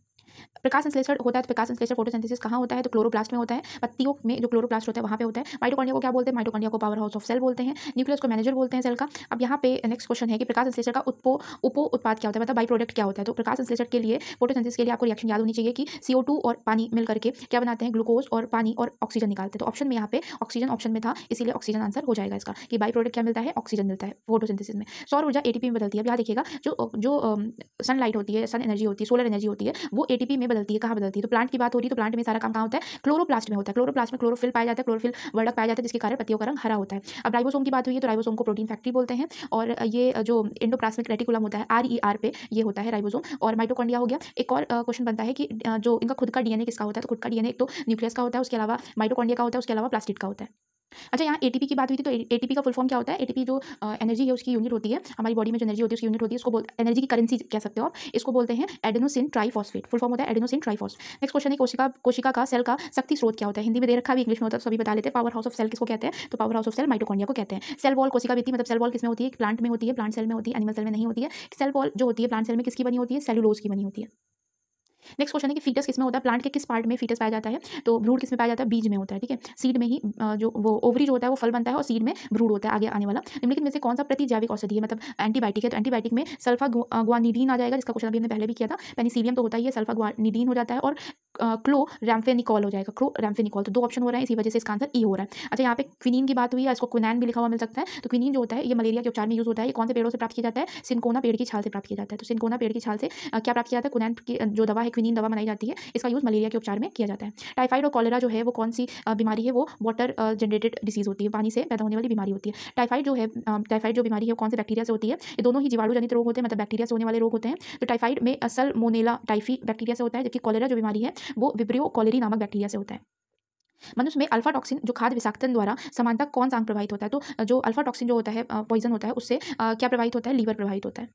प्रकाश संश्लेषण होता है तो प्रकाश संश्लेषण फोटोसिंथेसिस कहाँ होता है तो क्लोरोप्लास्ट में होता है पत्तियों में जो क्लोरोप्लास्ट होता है वहाँ पे होता है माइटोकॉन्डिया को क्या बोलते हैं माइटोकॉन्डिया को पावर हाउस ऑफ सेल बोलते हैं न्यूक्लियस को मैनेजर बोलते हैं सेल का अब यहाँ पे नेक्स्ट क्वेश्चन है कि प्रकाश संश्लेषण का उपो उपो उत्पाद क्या होता है मतलब बाई प्रोडक्ट क्या होता है तो प्रकाश संश्लेषण के लिए फोटोसिंथेसिस के लिए आपको रिएक्शन याद होनी चाहिए कि सी और पानी मिल करके क्या बनाते हैं ग्लूकोज और पानी और ऑक्सीजन निकालते हैं तो ऑप्शन में यहाँ पे ऑक्सीजन ऑप्शन में था इसीलिए ऑक्सीजन आंसर हो जाएगा इसका कि बाई प्रोडक्ट क्या मिलता है ऑक्सीजन मिलता है फोटोसिंथेसिस में सौर ऊर्जा एटीपी में बदलती है अब यहाँ देखिएगा जो जो सनलाइट होती है सन एनर्जी होती है सोलर एनर्जी होती है वो ए में बदलती है कहाँ बदलती है तो प्लांट की बात हो रही है तो प्लांट में सारा काम कहाँ होता है क्लोरोप्लास्ट में होता है क्लोरोप्लास्ट में क्लोरोफिल पाया जाता है क्लोरोफिल वर्डक पाया जाता है जिसके कारण पत्तियों का रंग हरा होता है अब राइबोसोम की बात हुई है तो राइबोसोम को प्रोटीन फैक्ट्री बोलते हैं और ये जो इंडोप्लास्मिक रेटिकुलम होता है आर ई आर पे ये होता है राइबोसोम और माइटोकॉन्डिया हो गया एक और क्वेश्चन बनता है कि जो इनका खुद का डीएनए किसका होता है तो खुद का डीएनए एक तो न्यूक्लियस का होता है उसके अलावा माइटोकॉन्डिया का होता है उसके अलावा प्लास्टिक का होता है अच्छा यहाँ एटीपी की बात हुई थी तो एटीपी का फुल फॉर्म क्या होता है एटीपी जो एनर्जी है उसकी यूनिट होती है हमारी बॉडी में जो एनर्जी होती है उसकी यूनिट होती है इसको एनर्जी की करेंसी कह सकते हो आप इसको बोलते हैं एडेनोसिन ट्राइफॉस्फेट फुल फॉर्म होता है एडेनोसिन ट्राइफॉस नेक्स्ट क्वेश्चन है कोशिका कोशिका का सेल का शक्ति स्रोत क्या होता है हिंदी में दे रखा भी इंग्लिश में होता है तो सभी बता लेते हैं पावर हाउस ऑफ सेल किसको कहते हैं तो power house of cell mitochondria को कहते हैं सेल वॉल कोशिका भी मतलब सेल वॉल किसमें होती है प्लांट में होती है प्लांट सेल में होती है एनिमल सेल में नहीं होती है सेल वॉल जो होती है प्लांट सेल में किसकी बनी होती है सेलुलोज की बनी होती है नेक्स्ट क्वेश्चन है कि फीटस किस में होता है प्लांट के किस पार्ट में फीटस पाया जाता है तो ब्रूड किस में पाया जाता है बीज में होता है ठीक है सीड में ही जो वो ओवरी जो होता है वो फल बनता है और सीड में ब्रूड होता है आगे आने वाला निम्नलिखित में से कौन सा प्रतिजैविक औषधि है मतलब एंटीबायोटिक है तो एंटीबायोटिक में सल्फा गुआनिडीन आ जाएगा जिसका क्वेश्चन अभी हमने पहले भी किया था पेनिसिलियम तो होता ही है सल्फा गुआनिडीन हो जाता है और क्लो रैम्फेनिकॉल हो जाएगा क्लो रैम्फेनिकॉल तो दो ऑप्शन हो रहा है इसी वजह से इसका आंसर ई e हो रहा है अच्छा यहाँ पे क्विनीन की बात हुई है इसको क्विनैन भी लिखा हुआ मिल सकता है तो क्विनीन जो होता है ये मलेरिया के उपचार में यूज होता है ये कौन से पेड़ों से प्राप्त किया जाता है सिनकोना पेड़ की छाल से प्राप्त किया जाता है तो सिनकोना पेड़ की छाल से क्या प्राप्त किया जाता है कुनैन की जो दवा है क्विनिन दवा बनाई जाती है इसका यूज़ मलेरिया के उपचार में किया जाता है टाइफाइड और कॉलेरा जो है वो कौन सी बीमारी है वो वाटर जनरेटेड डिसीज़ होती है पानी से पैदा होने वाली बीमारी होती है टाइफाइड जो है टाइफाइड जो बीमारी है वो कौन से बैक्टीरिया से होती है ये दोनों ही जीवाणु जनित रोग होते हैं मतलब बैक्टीरिया से होने वाले रोग होते हैं तो टाइफाइड में असल मोनेला टाइफी बैक्टीरिया से होता है जबकि कॉलेरा जो बीमारी है वो विब्रियो कॉलेरी नामक बैक्टीरिया से होता है मनुष्य में अल्फा टॉक्सिन जो खाद्य विषाक्तन द्वारा समानता कौन सा अंग प्रभावित होता है तो जो अल्फा टॉक्सिन जो होता है पॉइजन होता है उससे क्या प्रभावित होता है लीवर प्रभावित होता है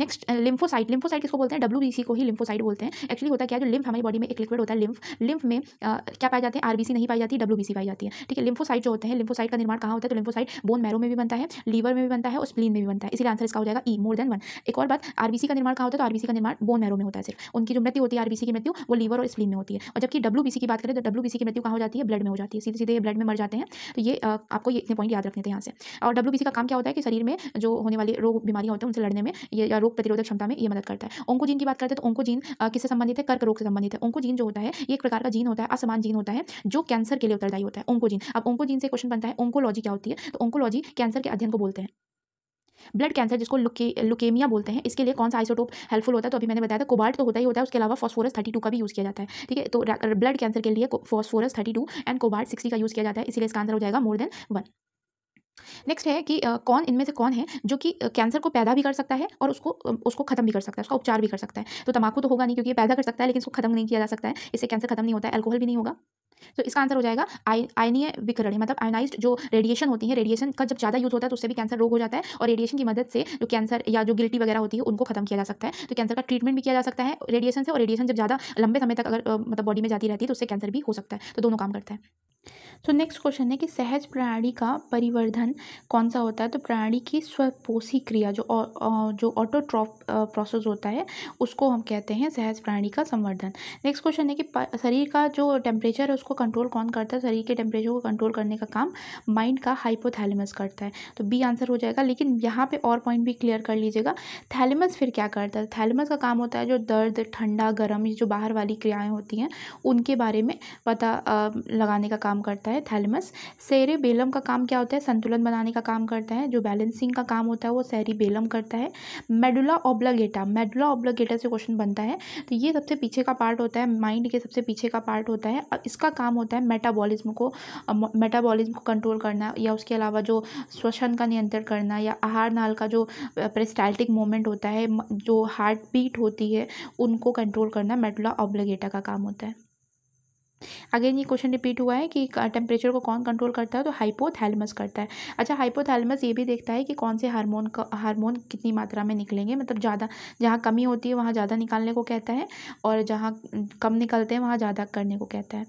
नेक्स्ट लिम्फोसाइट लिम्फोसाइट किसको बोलते हैं डब्ल्यू को ही लिम्फोसाइट बोलते हैं एक्चुअली होता क्या है जो लिम्फ हमारी बॉडी में एक लिक्विड होता है लिम्फ लिम्फ में आ, uh, क्या पाए जाते हैं आरबीसी नहीं पाई जाती डब्ल्यू बी पाई जाती है ठीक है लिम्फोसाइट जो होते हैं लिम्फोसाइट का निर्माण कहाँ होता है तो लिम्फोसाइट बोन मैरो में भी बनता है लीवर में भी बनता है और स्प्लीन में भी बनता है इसलिए आंसर इसका हो जाएगा ई मोर देन वन एक और बात आरबीसी का निर्माण कहाँ होता है तो आरबीसी का निर्माण बोन मैरो में होता है सिर्फ उनकी जो मृत्यु होती है आरबीसी की मृत्यु वो लीवर और स्प्लीन में होती है और जबकि डब्ल्यू की बात करें तो डब्ल्यू की मृत्यु कहाँ हो जाती है ब्लड में हो जाती है सीधे सीधे ब्लड में मर जाते हैं तो ये uh, आपको ये इतने पॉइंट याद रखने थे यहाँ से और डब्ल्यू का काम क्या होता है कि शरीर में जो होने वाली रोग बीमारियाँ होती हैं उनसे लड़ने में ये रोग प्रतिरोधक क्षमता में ये मदद करता है जीन की बात करते हैं तो जीन किससे संबंधित है कर्क रोग से संबंधित है जीन जो होता है एक प्रकार का जीन होता है असमान जीन होता है जो कैंसर के लिए उत्तरदायी होता है जीन अब जीन से क्वेश्चन बनता है ओंकोलॉजी क्या होती है तो ओंकोलॉजी कैंसर के अध्ययन को बोलते हैं ब्लड कैंसर जिसको लुके लुकेमिया बोलते हैं इसके लिए कौन सा आइसोटोप हेल्पफुल होता है तो अभी मैंने बताया था कोबाल्ट तो होता ही होता है उसके अलावा फास्फोरस थर्टी टू का भी यूज़ किया जाता है ठीक है तो ब्लड कैंसर के लिए phosphorus thirty two and cobalt sixty का यूज़ किया जाता है इसलिए इसका आंसर हो जाएगा मोर देन वन नेक्स्ट है कि कौन इनमें से कौन है जो कि कैंसर को पैदा भी कर सकता है और उसको उसको खत्म भी कर सकता है उसका उपचार भी कर सकता है तो तंबाकू तो होगा नहीं क्योंकि ये पैदा कर सकता है लेकिन उसको खत्म नहीं किया जा सकता है इससे कैंसर खत्म नहीं होता है एल्कोहल भी नहीं होगा तो इसका आंसर हो जाएगा आई आयनीय विकरण मतलब आयनाइज जो रेडिएशन होती है रेडिएशन का जब ज़्यादा यूज़ होता है तो उससे भी कैंसर रोग हो जाता है और रेडिएशन की मदद से जो कैंसर या जो गिल्टी वगैरह होती है उनको खत्म किया जा सकता है तो कैंसर का ट्रीटमेंट भी किया जा सकता है रेडिएशन से और रेडिएशन जब ज़्यादा लंबे समय तक अगर मतलब बॉडी में जाती रहती है तो उससे कैंसर भी हो सकता है तो दोनों काम करता है तो नेक्स्ट क्वेश्चन है कि सहज प्रणाली का परिवर्धन कौन सा होता है तो प्रणाली की स्वपोषी क्रिया जो जो ऑटोट्रॉफ प्रोसेस होता है उसको हम कहते हैं सहज प्रणाली का संवर्धन नेक्स्ट क्वेश्चन है कि शरीर का जो टेम्परेचर है उसको कंट्रोल कौन करता है शरीर के टेम्परेचर को कंट्रोल करने का काम माइंड का हाइपोथैलेमस करता है तो बी आंसर हो जाएगा लेकिन यहाँ पे और पॉइंट भी क्लियर कर लीजिएगा थैलेमस फिर क्या करता है थैलेमस का काम होता है जो दर्द ठंडा गर्म जो बाहर वाली क्रियाएँ होती हैं उनके बारे में पता लगाने का काम करता है होता है सेरे बेलम का काम क्या होता है संतुलन बनाने का काम करता है जो बैलेंसिंग का काम होता है वो बेलम करता है मेडुला ओब्लागेटा मेडुला ओब्लागेटा से क्वेश्चन बनता है तो ये सबसे पीछे का पार्ट होता है माइंड के सबसे पीछे का पार्ट होता है और इसका काम होता है मेटाबॉलिज्म को मेटाबॉलिज्म को कंट्रोल करना या उसके अलावा जो श्वसन का नियंत्रण करना या आहार नाल का जो पेरिस्टाल्टिक मूवमेंट होता है जो हार्ट बीट होती है उनको कंट्रोल करना मेडुला ऑब्लगेटा का काम होता है अगेन ये क्वेश्चन रिपीट हुआ है कि टेम्परेचर को कौन कंट्रोल करता है तो हाइपोथैलमस करता है अच्छा हाइपोथैलमस ये भी देखता है कि कौन से हार्मोन का हार्मोन कितनी मात्रा में निकलेंगे मतलब ज़्यादा जहाँ कमी होती है वहाँ ज़्यादा निकालने को कहता है और जहाँ कम निकलते हैं वहाँ ज़्यादा करने को कहता है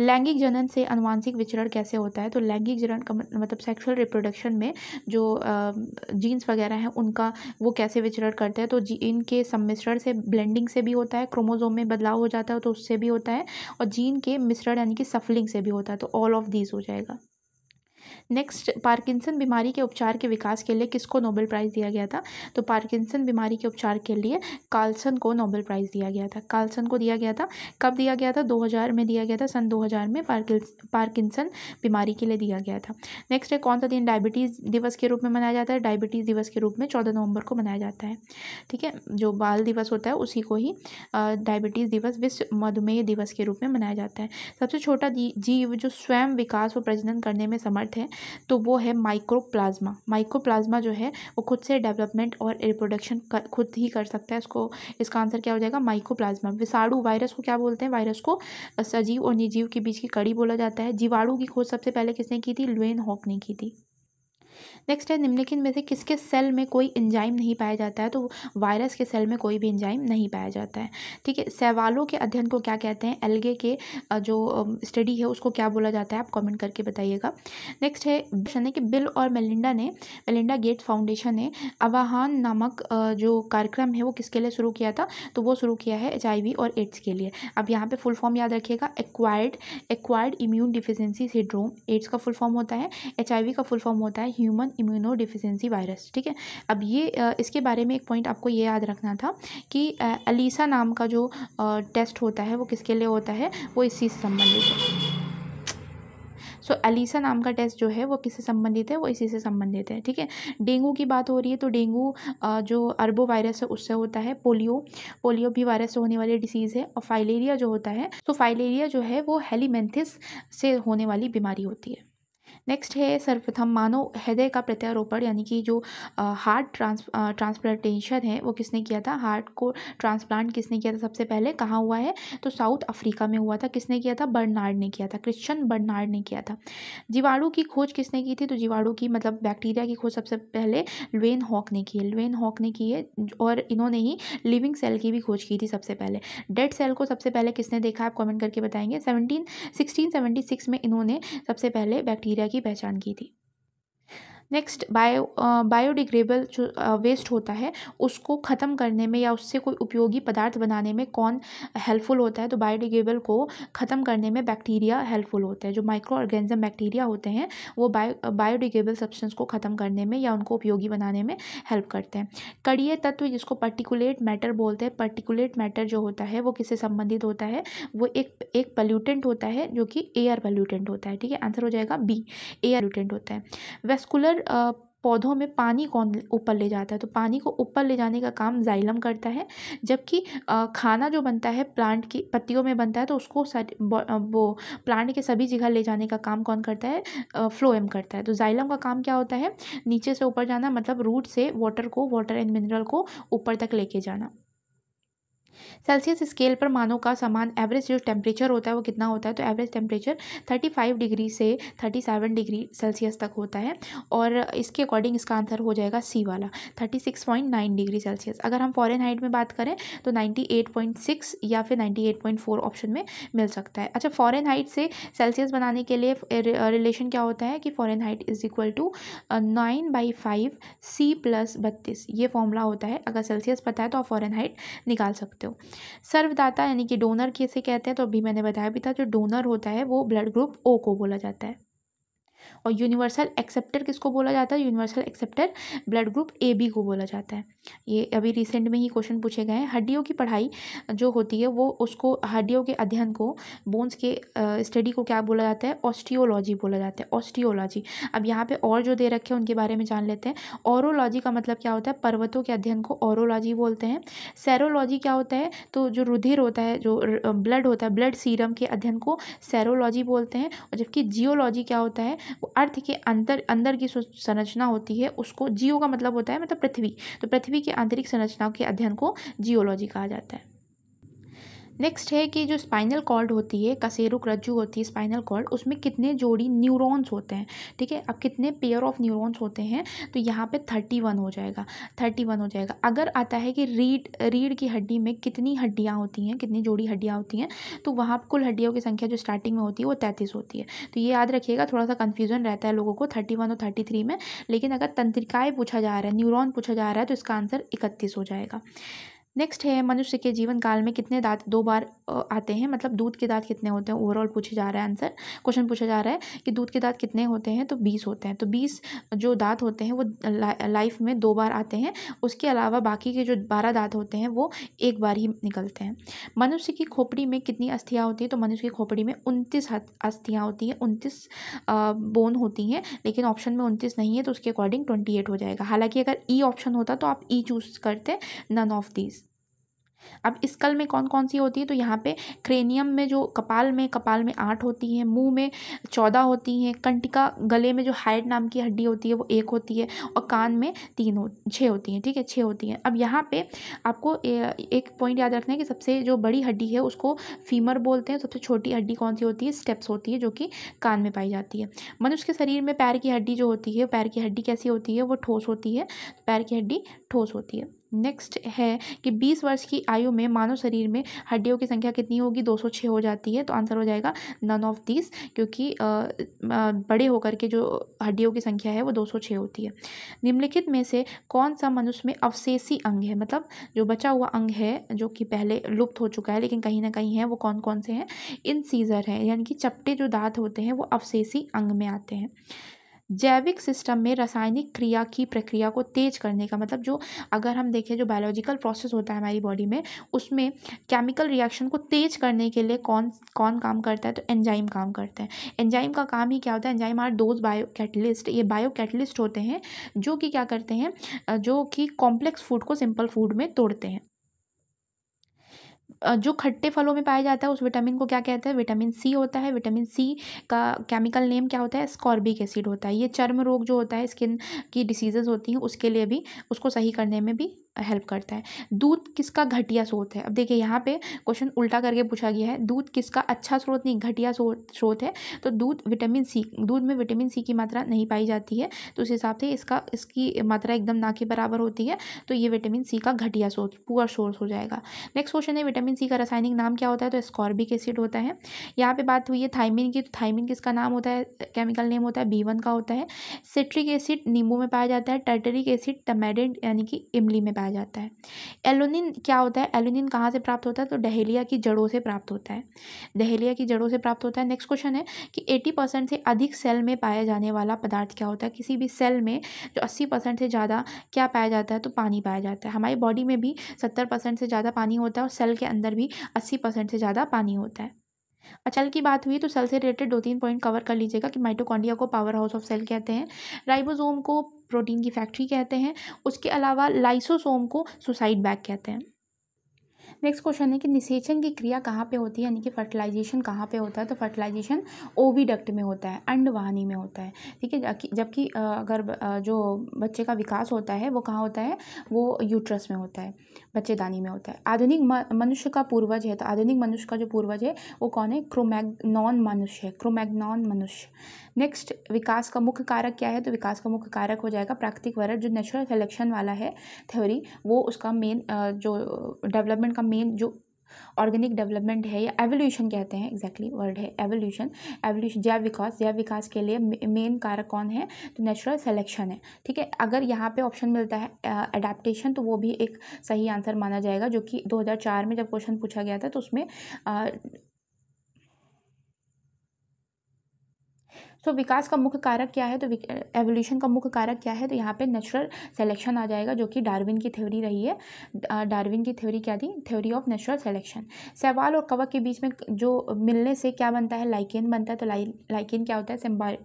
लैंगिक जनन से अनुवांशिक विचरण कैसे होता है तो लैंगिक जनन का मतलब सेक्सुअल रिप्रोडक्शन में जो जीन्स वगैरह हैं उनका वो कैसे विचरण करते हैं तो जी इनके सम्मिश्रण से ब्लेंडिंग से भी होता है क्रोमोजोम में बदलाव हो जाता है तो उससे भी होता है और जीन के मिश्रण यानी कि सफलिंग से भी होता है तो ऑल ऑफ दीज हो जाएगा नेक्स्ट पार्किंसन बीमारी के उपचार के विकास के लिए किसको नोबेल प्राइज़ दिया गया था तो पार्किंसन बीमारी के उपचार के लिए कार्लसन को नोबेल प्राइज़ दिया गया था कार्लसन को दिया गया था कब दिया गया था 2000 में दिया गया था सन 2000 में पार्किंसन बीमारी के लिए दिया गया था नेक्स्ट है कौन सा दिन डायबिटीज़ दिवस के रूप में मनाया जाता है डायबिटीज़ दिवस के रूप में चौदह नवंबर को मनाया जाता है ठीक है जो बाल दिवस होता है उसी को ही डायबिटीज़ दिवस विश्व मधुमेह दिवस के रूप में मनाया जाता है सबसे छोटा जीव जो स्वयं विकास व प्रजनन करने में समर्थ है हैं तो वो है माइक्रोप्लाज्मा माइक्रोप्लाज्मा जो है वो खुद से डेवलपमेंट और रिप्रोडक्शन खुद ही कर सकता है इसको इसका आंसर क्या हो जाएगा माइक्रोप्लाज्मा विषाणु वायरस को क्या बोलते हैं वायरस को सजीव और निजीव के बीच की कड़ी बोला जाता है जीवाणु की खोज सबसे पहले किसने की थी लुएन हॉक ने की थी नेक्स्ट है निम्नलिखित में से किसके सेल में कोई इंजाइम नहीं पाया जाता है तो वायरस के सेल में कोई भी इंजाइम नहीं पाया जाता है ठीक है सवालों के अध्ययन को क्या कहते हैं एलगे के जो स्टडी है उसको क्या बोला जाता है आप कॉमेंट करके बताइएगा नेक्स्ट है क्वेश्चन है कि बिल और मेलिंडा ने मेलिंडा गेट्स फाउंडेशन ने आवाहन नामक जो कार्यक्रम है वो किसके लिए शुरू किया था तो वो शुरू किया है एच और एड्स के लिए अब यहाँ पे फुल फॉर्म याद रखिएगा acquired acquired immune deficiency syndrome AIDS का फुल फॉर्म होता है एच का फुल फॉर्म होता है ह्यूमन इम्यूनो डिफिशेंसी वायरस ठीक है अब ये इसके बारे में एक पॉइंट आपको ये याद रखना था कि अलीसा नाम का जो टेस्ट होता है वो किसके लिए होता है वो इसी से संबंधित है सो so, अलीसा नाम का टेस्ट जो है वो किससे संबंधित है वो इसी से संबंधित है ठीक है डेंगू की बात हो रही है तो डेंगू जो अरबो वायरस है उससे होता है पोलियो पोलियो भी वायरस से होने वाली डिसीज़ है और फाइलेरिया जो होता है तो फाइलेरिया जो है वो हेलीमेंथिस से होने वाली बीमारी होती है नेक्स्ट है सर्वप्रथम मानव हृदय का प्रत्यारोपण यानी कि जो हार्ट ट्रांस ट्रांसप्लांटेशन है वो किसने किया था हार्ट को ट्रांसप्लांट किसने किया था सबसे पहले कहाँ हुआ है तो साउथ अफ्रीका में हुआ था किसने किया था बर्नार्ड ने किया था क्रिश्चन बर्नार्ड ने किया था जीवाणु की खोज किसने की थी तो जीवाणु की मतलब बैक्टीरिया की खोज सबसे पहले लुएन हॉक ने की है लुएन हॉक ने की है और इन्होंने ही लिविंग सेल की भी खोज की थी सबसे पहले डेड सेल को सबसे पहले किसने देखा आप कमेंट करके बताएंगे सेवनटीन सिक्सटीन सेवेंटी सिक्स में इन्होंने सबसे पहले बैक्टीरिया की पहचान की थी नेक्स्ट बायो बायोडिग्रेबल जो वेस्ट uh, होता है उसको ख़त्म करने में या उससे कोई उपयोगी पदार्थ बनाने में कौन हेल्पफुल होता है तो बायोडिग्रेबल को ख़त्म करने में बैक्टीरिया हेल्पफुल होता है जो माइक्रो ऑर्गेनिज्म बैक्टीरिया होते हैं वो बायो बायोडिग्रेबल सब्सटेंस को ख़त्म करने में या उनको उपयोगी बनाने में हेल्प करते हैं कड़ीय तत्व जिसको पर्टिकुलेट मैटर बोलते हैं पर्टिकुलेट मैटर जो होता है वो किससे संबंधित होता है वो एक एक पल्यूटेंट होता है जो कि एयर पल्यूटेंट होता है ठीक है आंसर हो जाएगा बी एयर पल्यूटेंट होता है वेस्कुलर पौधों में पानी कौन ऊपर ले जाता है तो पानी को ऊपर ले जाने का काम जाइलम करता है जबकि खाना जो बनता है प्लांट की पत्तियों में बनता है तो उसको वो प्लांट के सभी जगह ले जाने का काम कौन करता है फ्लोएम करता है तो जाइलम का काम क्या होता है नीचे से ऊपर जाना मतलब रूट से वाटर को वाटर एंड मिनरल को ऊपर तक लेके जाना सेल्सियस स्केल पर मानों का सामान एवरेज जो टेम्परेचर होता है वो कितना होता है तो एवरेज टेम्परेचर 35 डिग्री से 37 डिग्री सेल्सियस तक होता है और इसके अकॉर्डिंग इसका आंसर हो जाएगा सी वाला 36.9 डिग्री सेल्सियस अगर हम फॉरन हाइट में बात करें तो 98.6 या फिर 98.4 ऑप्शन में मिल सकता है अच्छा फॉरन हाइट से सेल्सियस बनाने के लिए रिलेशन क्या होता है कि Fahrenheit is equal to nine by five C plus बत्तीस ये फॉर्मूला होता है अगर सेल्सियस पता है तो आप फॉरन हाइट निकाल सकते हैं सकते हो सर्वदाता यानी कि डोनर किसे कहते हैं तो अभी मैंने बताया भी था जो डोनर होता है वो ब्लड ग्रुप ओ को बोला जाता है और यूनिवर्सल एक्सेप्टर किसको बोला जाता है universal acceptor blood group A B को बोला जाता है ये अभी रिसेंट में ही क्वेश्चन पूछे गए हैं हड्डियों की पढ़ाई जो होती है वो उसको हड्डियों के अध्ययन को बोन्स के स्टडी को क्या बोला जाता है ऑस्टियोलॉजी बोला जाता है ऑस्टियोलॉजी अब यहाँ पे और जो दे रखे हैं उनके बारे में जान लेते हैं औरोलॉजी का मतलब क्या होता है पर्वतों के अध्ययन को औरोलॉजी बोलते हैं सैरोलॉजी क्या होता है तो जो रुधिर होता है जो ब्लड होता है ब्लड सीरम के अध्ययन को सैरोलॉजी बोलते हैं और जबकि जियोलॉजी क्या होता है वो अर्थ के अंतर अंदर की संरचना होती है उसको जियो का मतलब होता है मतलब पृथ्वी तो पृथ्वी पृथ्वी की आंतरिक संरचनाओं के अध्ययन को जियोलॉजी कहा जाता है नेक्स्ट है कि जो स्पाइनल कॉर्ड होती है कसेरुक रज्जू होती है स्पाइनल कॉर्ड उसमें कितने जोड़ी न्यूरॉन्स होते हैं ठीक है अब कितने पेयर ऑफ न्यूरॉन्स होते हैं तो यहाँ पे थर्टी वन हो जाएगा थर्टी वन हो जाएगा अगर आता है कि रीढ़ रीढ़ की हड्डी में कितनी हड्डियाँ होती हैं कितनी जोड़ी हड्डियाँ होती हैं तो वहाँ कुल हड्डियों की संख्या जो स्टार्टिंग में होती है वो तैंतीस होती है तो ये याद रखिएगा थोड़ा सा कन्फ्यूजन रहता है लोगों को थर्टी वन और थर्टी थ्री में लेकिन अगर तंत्रिकाएँ पूछा जा रहा है न्यूरॉन पूछा जा रहा है तो इसका आंसर इकतीस हो जाएगा नेक्स्ट है मनुष्य के जीवन काल में कितने दांत दो बार आते हैं मतलब दूध के दांत कितने होते हैं ओवरऑल पूछे जा रहा है आंसर क्वेश्चन पूछा जा रहा है कि दूध के दांत कितने होते हैं तो बीस होते हैं तो बीस जो दांत होते हैं वो लाइफ में दो बार आते हैं उसके अलावा बाकी के जो बारह दांत होते हैं वो एक बार ही निकलते हैं मनुष्य की खोपड़ी में कितनी अस्थियाँ होती हैं तो मनुष्य की खोपड़ी में उनतीस अस्थियाँ होती हैं उनतीस बोन होती हैं लेकिन ऑप्शन में उनतीस नहीं है तो उसके अकॉर्डिंग ट्वेंटी एट हो जाएगा हालाँकि अगर ई e ऑप्शन होता तो आप ई e चूज़ करते नन ऑफ दीज अब स्कल में कौन कौन सी होती है तो यहाँ पे क्रेनियम में जो कपाल में कपाल में आठ होती हैं मुंह में चौदह होती हैं कंटिका गले में जो हाइड नाम की हड्डी होती है वो एक होती है और कान में तीन हो छः होती हैं ठीक है छः होती हैं अब यहाँ पे आपको ए, एक पॉइंट याद रखना है कि सबसे जो बड़ी हड्डी है उसको फीमर बोलते हैं सबसे छोटी हड्डी कौन सी होती है स्टेप्स होती है जो कि कान में पाई जाती है मनुष्य के शरीर में पैर की हड्डी जो होती है पैर की हड्डी कैसी होती है वो ठोस होती है पैर की हड्डी ठोस होती है नेक्स्ट है कि 20 वर्ष की आयु में मानव शरीर में हड्डियों की संख्या कितनी होगी 206 हो जाती है तो आंसर हो जाएगा नन ऑफ दिस क्योंकि बड़े होकर के जो हड्डियों की संख्या है वो 206 होती है निम्नलिखित में से कौन सा मनुष्य में अवशेषी अंग है मतलब जो बचा हुआ अंग है जो कि पहले लुप्त हो चुका है लेकिन कहीं ना कहीं है वो कौन कौन से हैं इन सीज़र हैं यानी कि चपटे जो दांत होते हैं वो अवशेषी अंग में आते हैं जैविक सिस्टम में रासायनिक क्रिया की प्रक्रिया को तेज करने का मतलब जो अगर हम देखें जो बायोलॉजिकल प्रोसेस होता है हमारी बॉडी में उसमें केमिकल रिएक्शन को तेज करने के लिए कौन कौन काम करता है तो एंजाइम काम करते हैं एंजाइम का काम ही क्या होता है enzyme are those bio catalyst ये बायो कैटलिस्ट होते हैं जो कि क्या करते हैं जो कि कॉम्प्लेक्स फूड को सिंपल फूड में तोड़ते हैं जो खट्टे फलों में पाया जाता है उस विटामिन को क्या कहते हैं विटामिन सी होता है विटामिन सी का केमिकल नेम क्या होता है स्कॉर्बिक एसिड होता है ये चर्म रोग जो होता है स्किन की डिसीजेज होती हैं उसके लिए भी उसको सही करने में भी हेल्प करता है दूध किसका घटिया स्रोत है अब देखिए यहाँ पे क्वेश्चन उल्टा करके पूछा गया है दूध किसका अच्छा स्रोत नहीं घटिया स्रोत है तो दूध विटामिन सी दूध में विटामिन सी की मात्रा नहीं पाई जाती है तो उस हिसाब से इसका इसकी मात्रा एकदम ना के बराबर होती है तो ये विटामिन सी का घटिया स्रोत पुअर सोर्स हो जाएगा नेक्स्ट क्वेश्चन है विटामिन सी का रासायनिक नाम क्या होता है तो स्कॉर्बिक एसिड होता है यहाँ पर बात हुई है थाइमिन की तो थाइमिन किसका नाम होता है केमिकल नेम होता है बी वन का होता है सिट्रिक एसिड नींबू में पाया जाता है टर्टरिक एसिड टमेडेंट यानी कि इमली में पाया पाया जाता है एलोनिन क्या होता है एलोनिन कहाँ से प्राप्त होता है तो डहेलिया की जड़ों से प्राप्त होता है डहेलिया की जड़ों से प्राप्त होता है नेक्स्ट क्वेश्चन है कि एटी परसेंट से अधिक सेल में पाया जाने वाला पदार्थ क्या होता है किसी भी सेल में जो अस्सी परसेंट से ज़्यादा क्या पाया जाता है तो पानी पाया जाता है हमारी बॉडी में भी सत्तर परसेंट से ज़्यादा पानी होता है और सेल के अंदर भी अस्सी परसेंट से ज़्यादा पानी होता है अचल की बात हुई तो सेल से रिलेटेड दो तीन पॉइंट कवर कर लीजिएगा कि माइटोकॉन्डिया को पावर हाउस ऑफ सेल कहते हैं राइबोसोम को प्रोटीन की फैक्ट्री कहते हैं उसके अलावा लाइसोसोम को सुसाइड बैग कहते हैं नेक्स्ट क्वेश्चन है कि निषेचन की क्रिया कहाँ पे होती है यानी कि फर्टिलाइजेशन कहाँ पे होता है तो फर्टिलाइजेशन ओवीडक्ट में होता है वाहनी में होता है ठीक है जबकि अगर जो बच्चे का विकास होता है वो कहाँ होता है वो यूट्रस में होता है बच्चेदानी में होता है आधुनिक मनुष्य का पूर्वज है तो आधुनिक मनुष्य का जो पूर्वज है वो कौन है क्रोमैग्नॉन मनुष्य है क्रोमैगनॉन मनुष्य नेक्स्ट विकास का मुख्य कारक क्या है तो विकास का मुख्य कारक हो जाएगा प्राकृतिक वर्ण जो नेचुरल सेलेक्शन वाला है थ्योरी वो उसका मेन जो डेवलपमेंट का मेन जो ऑर्गेनिक डेवलपमेंट है या एवोल्यूशन कहते हैं एग्जैक्टली वर्ड है एवोल्यूशन एवोल्यूशन जैव विकास जैव विकास के लिए मेन कारक कौन है तो नेचुरल सेलेक्शन है ठीक है अगर यहाँ पे ऑप्शन मिलता है अडेप्टेशन तो वो भी एक सही आंसर माना जाएगा जो कि 2004 में जब क्वेश्चन पूछा गया था तो उसमें सो तो so, विकास का मुख्य कारक क्या है तो एवोल्यूशन का मुख्य कारक क्या है तो यहाँ पे नेचुरल सेलेक्शन आ जाएगा जो कि डार्विन की थ्योरी रही है डार्विन की थ्योरी क्या थी थ्योरी ऑफ नेचुरल सेलेक्शन सवाल और कवक के बीच में जो मिलने से क्या बनता है लाइकेन बनता है तो लाई लाइकेन क्या होता है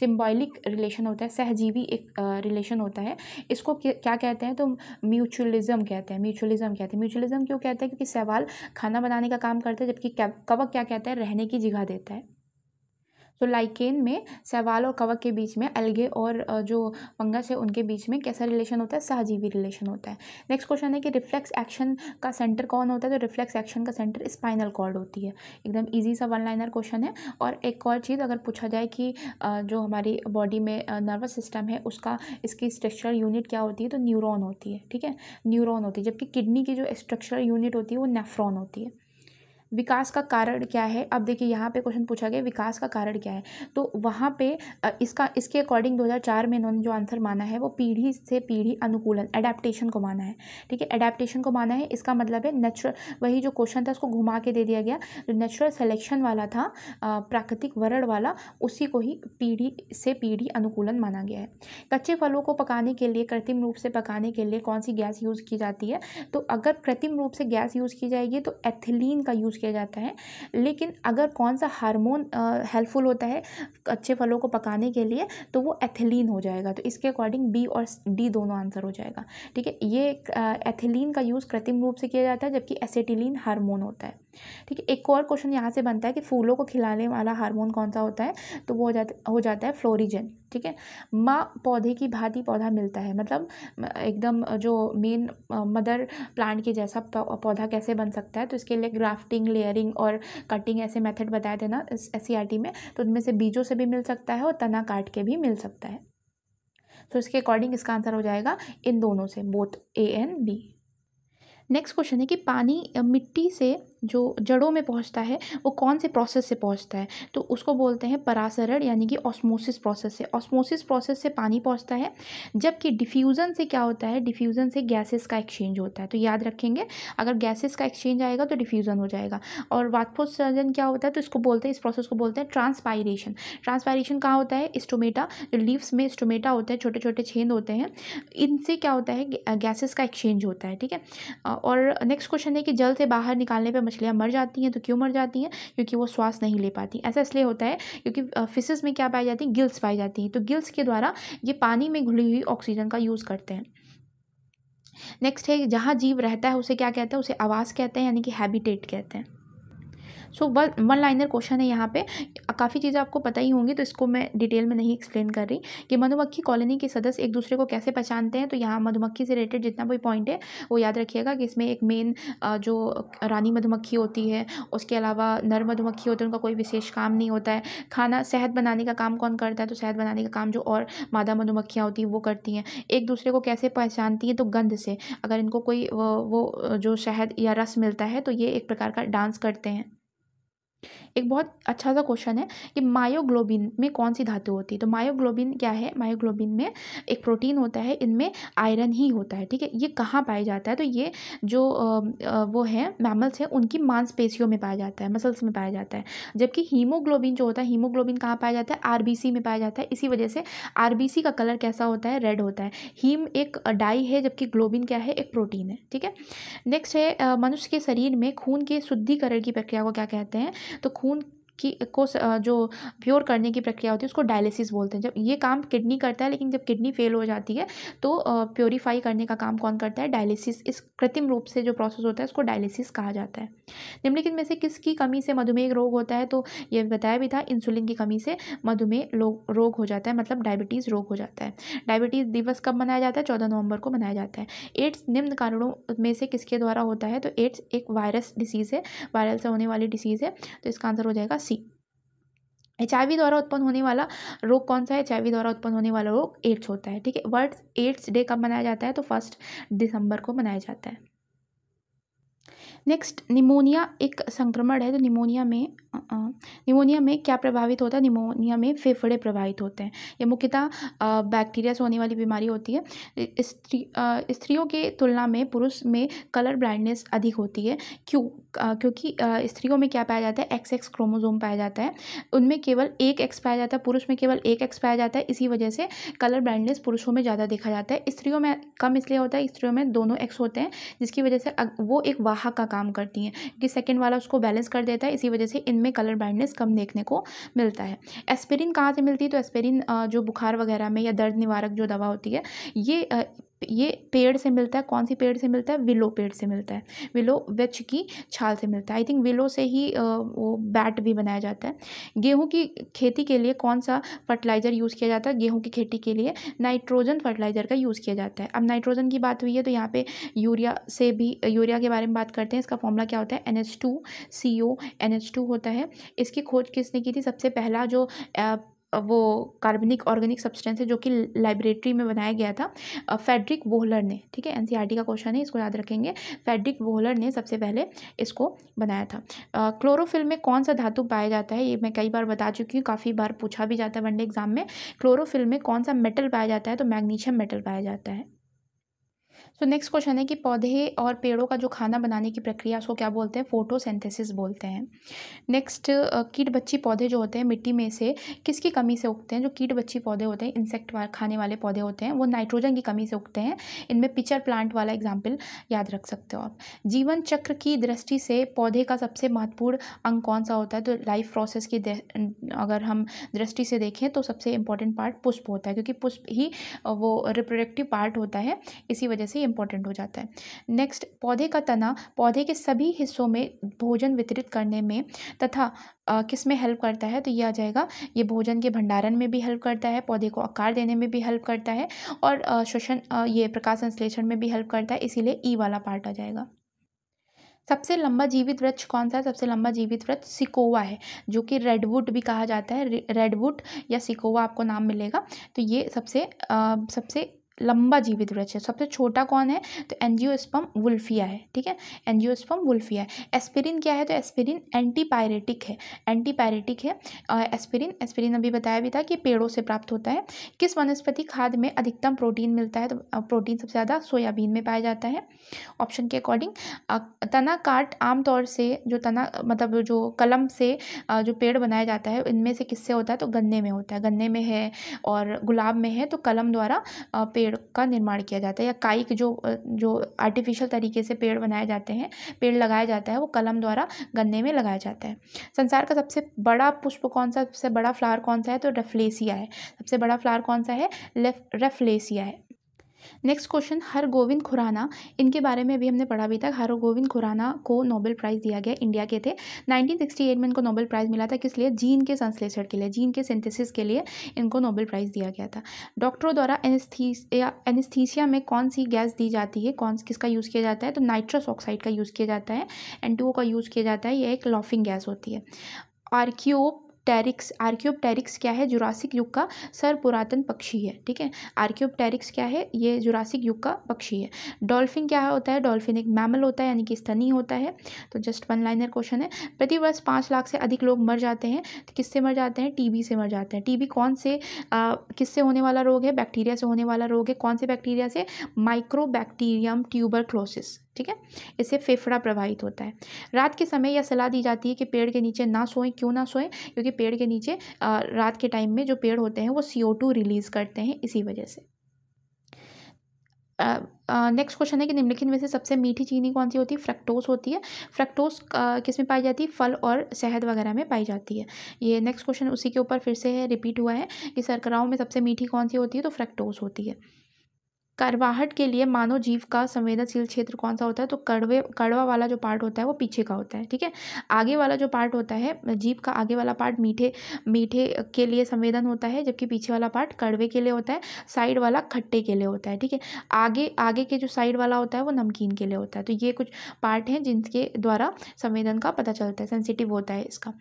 सिम्बॉलिक रिलेशन होता है सहजीवी एक रिलेशन होता है इसको क्या कहते हैं तो म्यूचुअलिज्म कहते हैं म्यूचुअलिज्म कहते हैं म्यूचुअलिज्म क्यों कहते हैं क्योंकि सवाल खाना बनाने का काम करता है जबकि कवक क्या कहता है रहने की जगह देता है तो लाइकेन में सवाल और कवक के बीच में अलगे और जो फंगस है उनके बीच में कैसा रिलेशन होता है सहजीवी रिलेशन होता है नेक्स्ट क्वेश्चन है कि रिफ्लेक्स एक्शन का सेंटर कौन होता है तो रिफ्लेक्स एक्शन का सेंटर स्पाइनल कॉर्ड होती है एकदम ईजी सा वन लाइनर क्वेश्चन है और एक और चीज़ अगर पूछा जाए कि जो हमारी बॉडी में नर्वस सिस्टम है उसका इसकी स्ट्रक्चरल यूनिट क्या होती है तो न्यूरॉन होती है ठीक है न्यूरोन होती है जबकि किडनी की जो स्ट्रक्चरल यूनिट होती है वो नेफ्रॉन होती है विकास का कारण क्या है अब देखिए यहाँ पे क्वेश्चन पूछा गया विकास का कारण क्या है तो वहाँ पे इसका इसके अकॉर्डिंग 2004 में इन्होंने जो आंसर माना है वो पीढ़ी से पीढ़ी अनुकूलन एडेप्टेशन को माना है ठीक है एडेप्टेशन को माना है इसका मतलब है नेचुरल वही जो क्वेश्चन था उसको घुमा के दे दिया गया जो नेचुरल सेलेक्शन वाला था प्राकृतिक वरण वाला उसी को ही पीढ़ी से पीढ़ी अनुकूलन माना गया है कच्चे फलों को पकाने के लिए कृत्रिम रूप से पकाने के लिए कौन सी गैस यूज़ की जाती है तो अगर कृत्रिम रूप से गैस यूज़ की जाएगी तो एथिलीन का यूज़ किया जाता है लेकिन अगर कौन सा हार्मोन हेल्पफुल होता है अच्छे फलों को पकाने के लिए तो वो एथिलीन हो जाएगा तो इसके अकॉर्डिंग बी और डी दोनों आंसर हो जाएगा ठीक है ये एथिलीन का यूज़ कृत्रिम रूप से किया जाता है जबकि एसेटिलीन हारमोन होता है ठीक है एक और क्वेश्चन यहाँ से बनता है कि फूलों को खिलाने वाला हार्मोन कौन सा होता है तो वो हो जाता हो जाता है फ्लोरिजन ठीक है माँ पौधे की भांति पौधा मिलता है मतलब एकदम जो मेन मदर प्लांट के जैसा पौधा कैसे बन सकता है तो इसके लिए ग्राफ्टिंग लेयरिंग और कटिंग ऐसे मेथड बताए थे ना एस सी e में तो उनमें से बीजों से भी मिल सकता है और तना काट के भी मिल सकता है तो इसके अकॉर्डिंग इसका आंसर हो जाएगा इन दोनों से both A and B next question है कि पानी मिट्टी से जो जड़ों में पहुंचता है वो कौन से प्रोसेस से पहुंचता है तो उसको बोलते हैं परासरण यानी कि ऑस्मोसिस प्रोसेस से ऑस्मोसिस प्रोसेस से पानी पहुंचता है जबकि डिफ्यूज़न से क्या होता है डिफ्यूज़न से गैसेस का एक्सचेंज होता है तो याद रखेंगे अगर गैसेस का एक्सचेंज आएगा तो डिफ्यूज़न हो जाएगा और वाष्पोत्सर्जन क्या होता है तो इसको बोलते हैं इस प्रोसेस को बोलते हैं ट्रांसपायरेशन ट्रांसपायरेशन कहाँ होता है स्टोमेटा जो लीव्स में स्टोमेटा होता है छोटे छोटे छेद होते हैं इनसे क्या होता है गैसेस का एक्सचेंज होता है ठीक है और नेक्स्ट क्वेश्चन है कि जल से बाहर निकालने पर मछलियाँ मर जाती हैं तो क्यों मर जाती हैं क्योंकि वो श्वास नहीं ले पाती ऐसा इसलिए होता है क्योंकि फिशेज़ में क्या पाई जाती हैं गिल्स पाई जाती हैं तो गिल्स के द्वारा ये पानी में घुली हुई ऑक्सीजन का यूज़ करते हैं नेक्स्ट है जहाँ जीव रहता है उसे क्या कहते हैं उसे आवास कहते हैं यानी कि हैबिटेट कहते हैं so one one liner question है यहाँ पे काफ़ी चीज़ें आपको पता ही होंगी तो इसको मैं डिटेल में नहीं एक्सप्लेन कर रही कि मधुमक्खी कॉलोनी के सदस्य एक दूसरे को कैसे पहचानते हैं तो यहाँ मधुमक्खी से रिलेटेड जितना भी पॉइंट है वो याद रखिएगा कि इसमें एक मेन जो रानी मधुमक्खी होती है उसके अलावा नर मधुमक्खी होती है उनका कोई विशेष काम नहीं होता है खाना शहद बनाने का काम कौन करता है तो शहद बनाने का काम जो और मादा मधुमक्खियाँ होती हैं वो करती हैं एक दूसरे को कैसे पहचानती हैं तो गंध से अगर इनको कोई वो, वो जो शहद या रस मिलता है तो ये एक प्रकार का डांस करते हैं एक बहुत अच्छा सा क्वेश्चन है कि मायोग्लोबिन में कौन सी धातु होती है तो मायोग्लोबिन क्या है मायोग्लोबिन में एक प्रोटीन होता है इनमें आयरन ही होता है ठीक है ये कहाँ पाया जाता है तो ये जो वो है मैमल्स हैं उनकी मांसपेशियों में पाया जाता है मसल्स में पाया जाता है जबकि हीमोग्लोबिन जो होता है हीमोग्लोबिन कहाँ पाया जाता है आर में पाया जाता है इसी वजह से आर का कलर कैसा होता है रेड होता है हीम एक डाई है जबकि ग्लोबिन क्या है एक प्रोटीन है ठीक है नेक्स्ट है मनुष्य के शरीर में खून के शुद्धिकरण की प्रक्रिया को क्या कहते हैं तो खून की को जो प्योर करने की प्रक्रिया होती है उसको डायलिसिस बोलते हैं जब ये काम किडनी करता है लेकिन जब किडनी फेल हो जाती है तो प्योरीफाई करने का काम कौन करता है डायलिसिस इस कृत्रिम रूप से जो प्रोसेस होता है उसको डायलिसिस कहा जाता है निम्नलिखित में से किसकी कमी से मधुमेह रोग होता है तो ये बताया भी था इंसुलिन की कमी से मधुमेह रोग हो जाता है मतलब डायबिटीज़ रोग हो जाता है डायबिटीज़ दिवस कब मनाया जाता है चौदह नवंबर को मनाया जाता है एड्स निम्न कारणों में से किसके द्वारा होता है तो एड्स एक वायरस डिसीज़ है वायरल से होने वाली डिसीज़ है तो इसका आंसर हो जाएगा अस्सी एच द्वारा उत्पन्न होने वाला रोग कौन सा है एच द्वारा उत्पन्न होने वाला रोग एड्स होता है ठीक है वर्ल्ड एड्स डे कब मनाया जाता है तो फर्स्ट दिसंबर को मनाया जाता है नेक्स्ट निमोनिया एक संक्रमण है तो निमोनिया में निमोनिया में क्या प्रभावित होता है निमोनिया में फेफड़े प्रभावित होते हैं ये मुख्यतः बैक्टीरिया से होने वाली बीमारी होती है स्त्री स्त्रियों के तुलना में पुरुष में कलर ब्लाइंडनेस अधिक होती है क्यों क्योंकि स्त्रियों में क्या पाया जाता है एक्स एक्स क्रोमोजोम पाया जाता है उनमें केवल एक एक्स पाया जाता है पुरुष में केवल एक एक्स पाया जाता है इसी वजह से कलर ब्लाइंडनेस पुरुषों में ज़्यादा देखा जाता है स्त्रियों में कम इसलिए होता है स्त्रियों में दोनों एक्स होते हैं जिसकी वजह से वो एक वाह वाहक का काम करती हैं कि सेकेंड वाला उसको बैलेंस कर देता है इसी वजह से इनमें कलर ब्राइंडनेस कम देखने को मिलता है एस्पिरिन कहाँ से मिलती है तो एस्पिरिन जो बुखार वगैरह में या दर्द निवारक जो दवा होती है ये ये पेड़ से मिलता है कौन सी पेड़ से मिलता है विलो पेड़ से मिलता है विलो वृक्ष की छाल से मिलता है आई थिंक विलो से ही वो बैट भी बनाया जाता है गेहूं की खेती के लिए कौन सा फर्टिलाइज़र यूज़ किया जाता है गेहूं की खेती के लिए नाइट्रोजन फर्टिलाइज़र का यूज़ किया जाता है अब नाइट्रोजन की बात हुई है तो यहाँ पर यूरिया से भी यूरिया के बारे में बात करते हैं इसका फॉर्मूला क्या होता है N H two C O N H two होता है इसकी खोज किसने की थी सबसे पहला जो वो कार्बनिक ऑर्गेनिक सब्सटेंस है जो कि लाइब्रेटरी में बनाया गया था फेडरिक वोहलर ने ठीक है एनसीईआरटी e का क्वेश्चन है इसको याद रखेंगे फेडरिक वोहलर ने सबसे पहले इसको बनाया था क्लोरोफिल में कौन सा धातु पाया जाता है ये मैं कई बार बता चुकी हूँ काफ़ी बार पूछा भी जाता है वनडे एग्जाम में क्लोरोफिल में कौन सा मेटल पाया जाता है तो मैग्नीशियम मेटल पाया जाता है सो नेक्स्ट क्वेश्चन है कि पौधे और पेड़ों का जो खाना बनाने की प्रक्रिया उसको क्या बोलते हैं फोटोसेंथेसिस बोलते हैं नेक्स्ट कीट बच्ची पौधे जो होते हैं मिट्टी में से किसकी कमी से उगते हैं जो कीट बच्ची पौधे होते हैं इंसेक्ट खाने वाले पौधे होते हैं वो नाइट्रोजन की कमी से उगते हैं इनमें पिचर प्लांट वाला एग्जाम्पल याद रख सकते हो आप जीवन चक्र की दृष्टि से पौधे का सबसे महत्वपूर्ण अंग कौन सा होता है तो लाइफ प्रोसेस की अगर हम दृष्टि से देखें तो सबसे इंपॉर्टेंट पार्ट पुष्प होता है क्योंकि पुष्प ही वो रिप्रोडक्टिव पार्ट होता है इसी वजह से इंपॉर्टेंट हो जाता है नेक्स्ट पौधे का तना पौधे के सभी हिस्सों में भोजन वितरित करने में तथा किस में हेल्प करता है तो ये आ जाएगा ये भोजन के भंडारण में भी हेल्प करता है पौधे को आकार देने में भी हेल्प करता है और श्वसन ये प्रकाश संश्लेषण में भी हेल्प करता है इसीलिए ई e वाला पार्ट आ जाएगा सबसे लंबा जीवित वृक्ष कौन सा है सबसे लंबा जीवित वृक्ष सिकोवा है जो कि रेडवुड भी कहा जाता है रेडवुड या सिकोवा आपको नाम मिलेगा तो ये सबसे आ, सबसे लंबा जीवित वृक्ष है सबसे छोटा कौन है तो एनजियो स्पम वुल्फिया है ठीक है एनजियो स्पम वुल्फिया है एस्पिरिन क्या है तो एस्पिरिन एंटीपायरेटिक है एंटीपायरेटिक है एस्पिरिन एस्पिरिन अभी बताया भी था कि पेड़ों से प्राप्त होता है किस वनस्पति खाद में अधिकतम प्रोटीन मिलता है तो प्रोटीन सबसे ज़्यादा सोयाबीन में पाया जाता है ऑप्शन के अकॉर्डिंग तना काट आमतौर से जो तना मतलब जो कलम से जो पेड़ बनाया जाता है इनमें से किससे होता है तो गन्ने में होता है गन्ने में है और गुलाब में है तो कलम द्वारा पेड़ पेड़ का निर्माण किया जाता है या कायिक जो जो आर्टिफिशियल तरीके से पेड़ बनाए जाते हैं पेड़ लगाया जाता है वो कलम द्वारा गन्ने में लगाया जाता है संसार का सबसे बड़ा पुष्प कौन सा सबसे बड़ा फ्लावर कौन सा है तो रेफ्लेसिया है सबसे बड़ा फ्लावर कौन सा है रेफ्लेसिया है नेक्स्ट क्वेश्चन हर गोविंद खुराना इनके बारे में अभी हमने पढ़ा भी था हर गोविंद खुराना को नोबेल प्राइज़ दिया गया इंडिया के थे 1968 में इनको नोबेल प्राइज़ मिला था किस लिए जीन के संश्लेषण के लिए जीन के सिंथेसिस के लिए इनको नोबेल प्राइज़ दिया गया था डॉक्टरों द्वारा एनेस्थीसिया एनेस्थीसिया में कौन सी गैस दी जाती है कौन किसका यूज़ किया जाता है तो नाइट्रस ऑक्साइड का यूज़ किया जाता है एन का यूज़ किया जाता है यह एक लॉफिंग गैस होती है आर्क्यो टेरिक्स आर्क्योपटेरिक्स क्या है जुरासिक युग का सर पुरातन पक्षी है ठीक है आर्क्योपटेरिक्स क्या है ये जुरासिक युग का पक्षी है डॉल्फिन क्या होता है डॉल्फिन एक मैमल होता है यानी कि स्तनी होता है तो जस्ट वन लाइनर क्वेश्चन है प्रतिवर्ष पाँच लाख से अधिक लोग मर जाते हैं तो किससे मर जाते हैं टी से मर जाते हैं टी कौन से किससे होने वाला रोग है बैक्टीरिया से होने वाला रोग है कौन से बैक्टीरिया से माइक्रो बैक्टीरियम ट्यूबरक्लोसिस ठीक है इससे फेफड़ा प्रभावित होता है रात के समय यह सलाह दी जाती है कि पेड़ के नीचे ना सोएं क्यों ना सोएं क्योंकि पेड़ के नीचे रात के टाइम में जो पेड़ होते हैं वो सी रिलीज़ करते हैं इसी वजह से नेक्स्ट क्वेश्चन है कि निम्नलिखित में से सबसे मीठी चीनी कौन सी होती है फ्रक्टोज होती है फ्रक्टोज किस में पाई जाती है फल और शहद वगैरह में पाई जाती है ये नेक्स्ट क्वेश्चन उसी के ऊपर फिर से है रिपीट हुआ है कि सरकराओं में सबसे मीठी कौन सी होती है तो फ्रक्टोज होती है करवाहट के लिए मानव जीव का संवेदनशील क्षेत्र कौन सा होता है तो कड़वे कड़वा वाला जो पार्ट होता है वो पीछे का होता है ठीक है आगे वाला जो पार्ट होता है जीव का आगे वाला पार्ट मीठे मीठे के लिए संवेदन होता है जबकि पीछे वाला पार्ट कड़वे के लिए होता है साइड वाला खट्टे के लिए होता है ठीक है आगे आगे के जो साइड वाला होता है वो नमकीन के लिए होता है तो ये कुछ पार्ट हैं जिनके द्वारा संवेदन का पता चलता है सेंसिटिव होता है इसका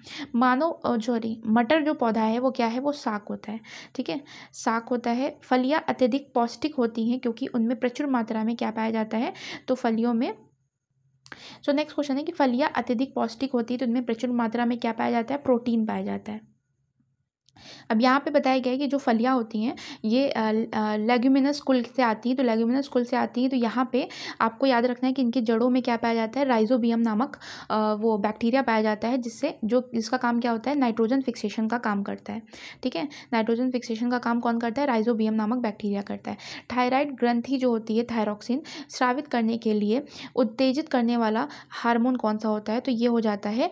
मानव सॉरी मटर जो पौधा है वो क्या है वो साक होता है ठीक है साक होता है फलियाँ अत्यधिक पौष्टिक होती हैं क्योंकि उनमें प्रचुर मात्रा में क्या पाया जाता है तो फलियों में सो नेक्स्ट क्वेश्चन है कि फलियाँ अत्यधिक पौष्टिक होती है तो उनमें प्रचुर मात्रा में क्या पाया जाता है प्रोटीन पाया जाता है अब यहाँ पे बताया गया है कि जो फलियाँ होती हैं ये लेग्यूमिनस कुल से आती हैं तो लेग्यूमिनस कुल से आती हैं तो यहाँ पे आपको याद रखना है कि इनकी जड़ों में क्या पाया जाता है राइजोबियम नामक वो बैक्टीरिया पाया जाता है जिससे जो इसका काम क्या होता है नाइट्रोजन फिक्सेशन का काम करता है ठीक है नाइट्रोजन फिक्सेशन का काम कौन करता है राइजोबियम नामक बैक्टीरिया करता है थायराइड ग्रंथि जो होती है थायरॉक्सिन स्रावित करने के लिए उत्तेजित करने वाला हारमोन कौन सा होता है तो ये हो जाता है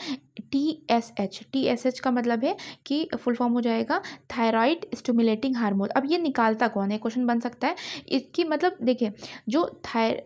T S H T S H का मतलब है कि फुल फॉर्म हो जाएगा थायराइड स्टिमुलेटिंग हार्मोन अब ये निकालता कौन है क्वेश्चन बन सकता है इसकी मतलब देखिए जो थाय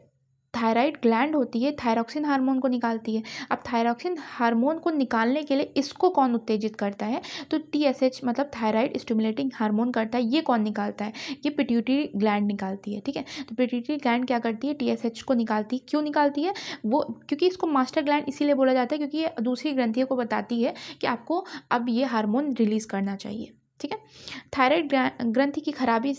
थायराइड ग्लैंड होती है थायरॉक्सिन हार्मोन को निकालती है अब थायरॉक्सिन हार्मोन को निकालने के लिए इसको कौन उत्तेजित करता है तो टी एस एच मतलब थायराइड स्टिमुलेटिंग हार्मोन करता है ये कौन निकालता है ये पिट्यूटरी ग्लैंड निकालती है ठीक है तो पिट्यूटरी ग्लैंड क्या करती है टी एस एच को निकालती है क्यों निकालती है वो क्योंकि इसको मास्टर ग्लैंड इसीलिए बोला जाता है क्योंकि ये दूसरी ग्रंथियों को बताती है कि आपको अब ये हार्मोन रिलीज़ करना चाहिए ठीक है थायराइड ग्रंथि की खराबी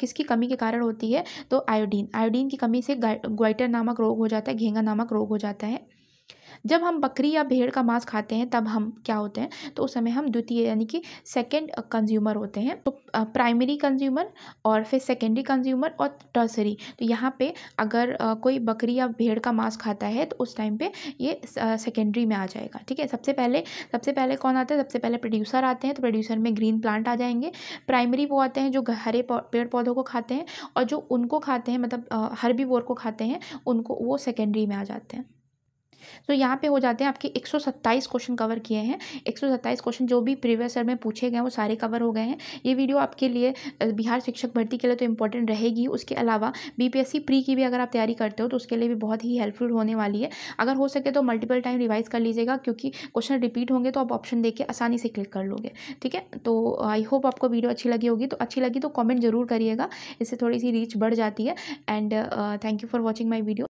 किसकी कमी के कारण होती है तो आयोडीन आयोडीन की कमी से ग्वाइटर नामक रोग हो जाता है घेंगा नामक रोग हो जाता है जब हम बकरी या भेड़ का मांस खाते हैं तब हम क्या होते हैं तो उस समय हम द्वितीय यानी कि सेकेंड कंज्यूमर होते हैं तो प्राइमरी कंज्यूमर और फिर सेकेंडरी कंज्यूमर और टर्सरी तो यहाँ पे अगर कोई बकरी या भेड़ का मांस खाता है तो उस टाइम पे ये सेकेंडरी में आ जाएगा ठीक है सबसे पहले सबसे पहले कौन आता है सबसे पहले प्रोड्यूसर आते हैं तो प्रोड्यूसर में ग्रीन प्लांट आ जाएंगे प्राइमरी वो आते हैं जो हरे पेड़ पौधों को खाते हैं और जो उनको खाते हैं मतलब हर को खाते हैं उनको वो सेकेंडरी में आ जाते हैं तो यहाँ पे हो जाते हैं आपके 127 क्वेश्चन कवर किए हैं 127 क्वेश्चन जो भी प्रीवियस ईयर में पूछे गए हैं वो सारे कवर हो गए हैं ये वीडियो आपके लिए बिहार शिक्षक भर्ती के लिए तो इंपॉर्टेंट रहेगी उसके अलावा बीपीएससी प्री की भी अगर आप तैयारी करते हो तो उसके लिए भी बहुत ही हेल्पफुल होने वाली है अगर हो सके तो मल्टीपल टाइम रिवाइज कर लीजिएगा क्योंकि क्वेश्चन रिपीट होंगे तो आप ऑप्शन देख आसानी से क्लिक कर लोगे ठीक है तो आई होप आपको वीडियो अच्छी लगी होगी तो अच्छी लगी तो कॉमेंट जरूर करिएगा इससे थोड़ी सी रीच बढ़ जाती है and thank you for watching my video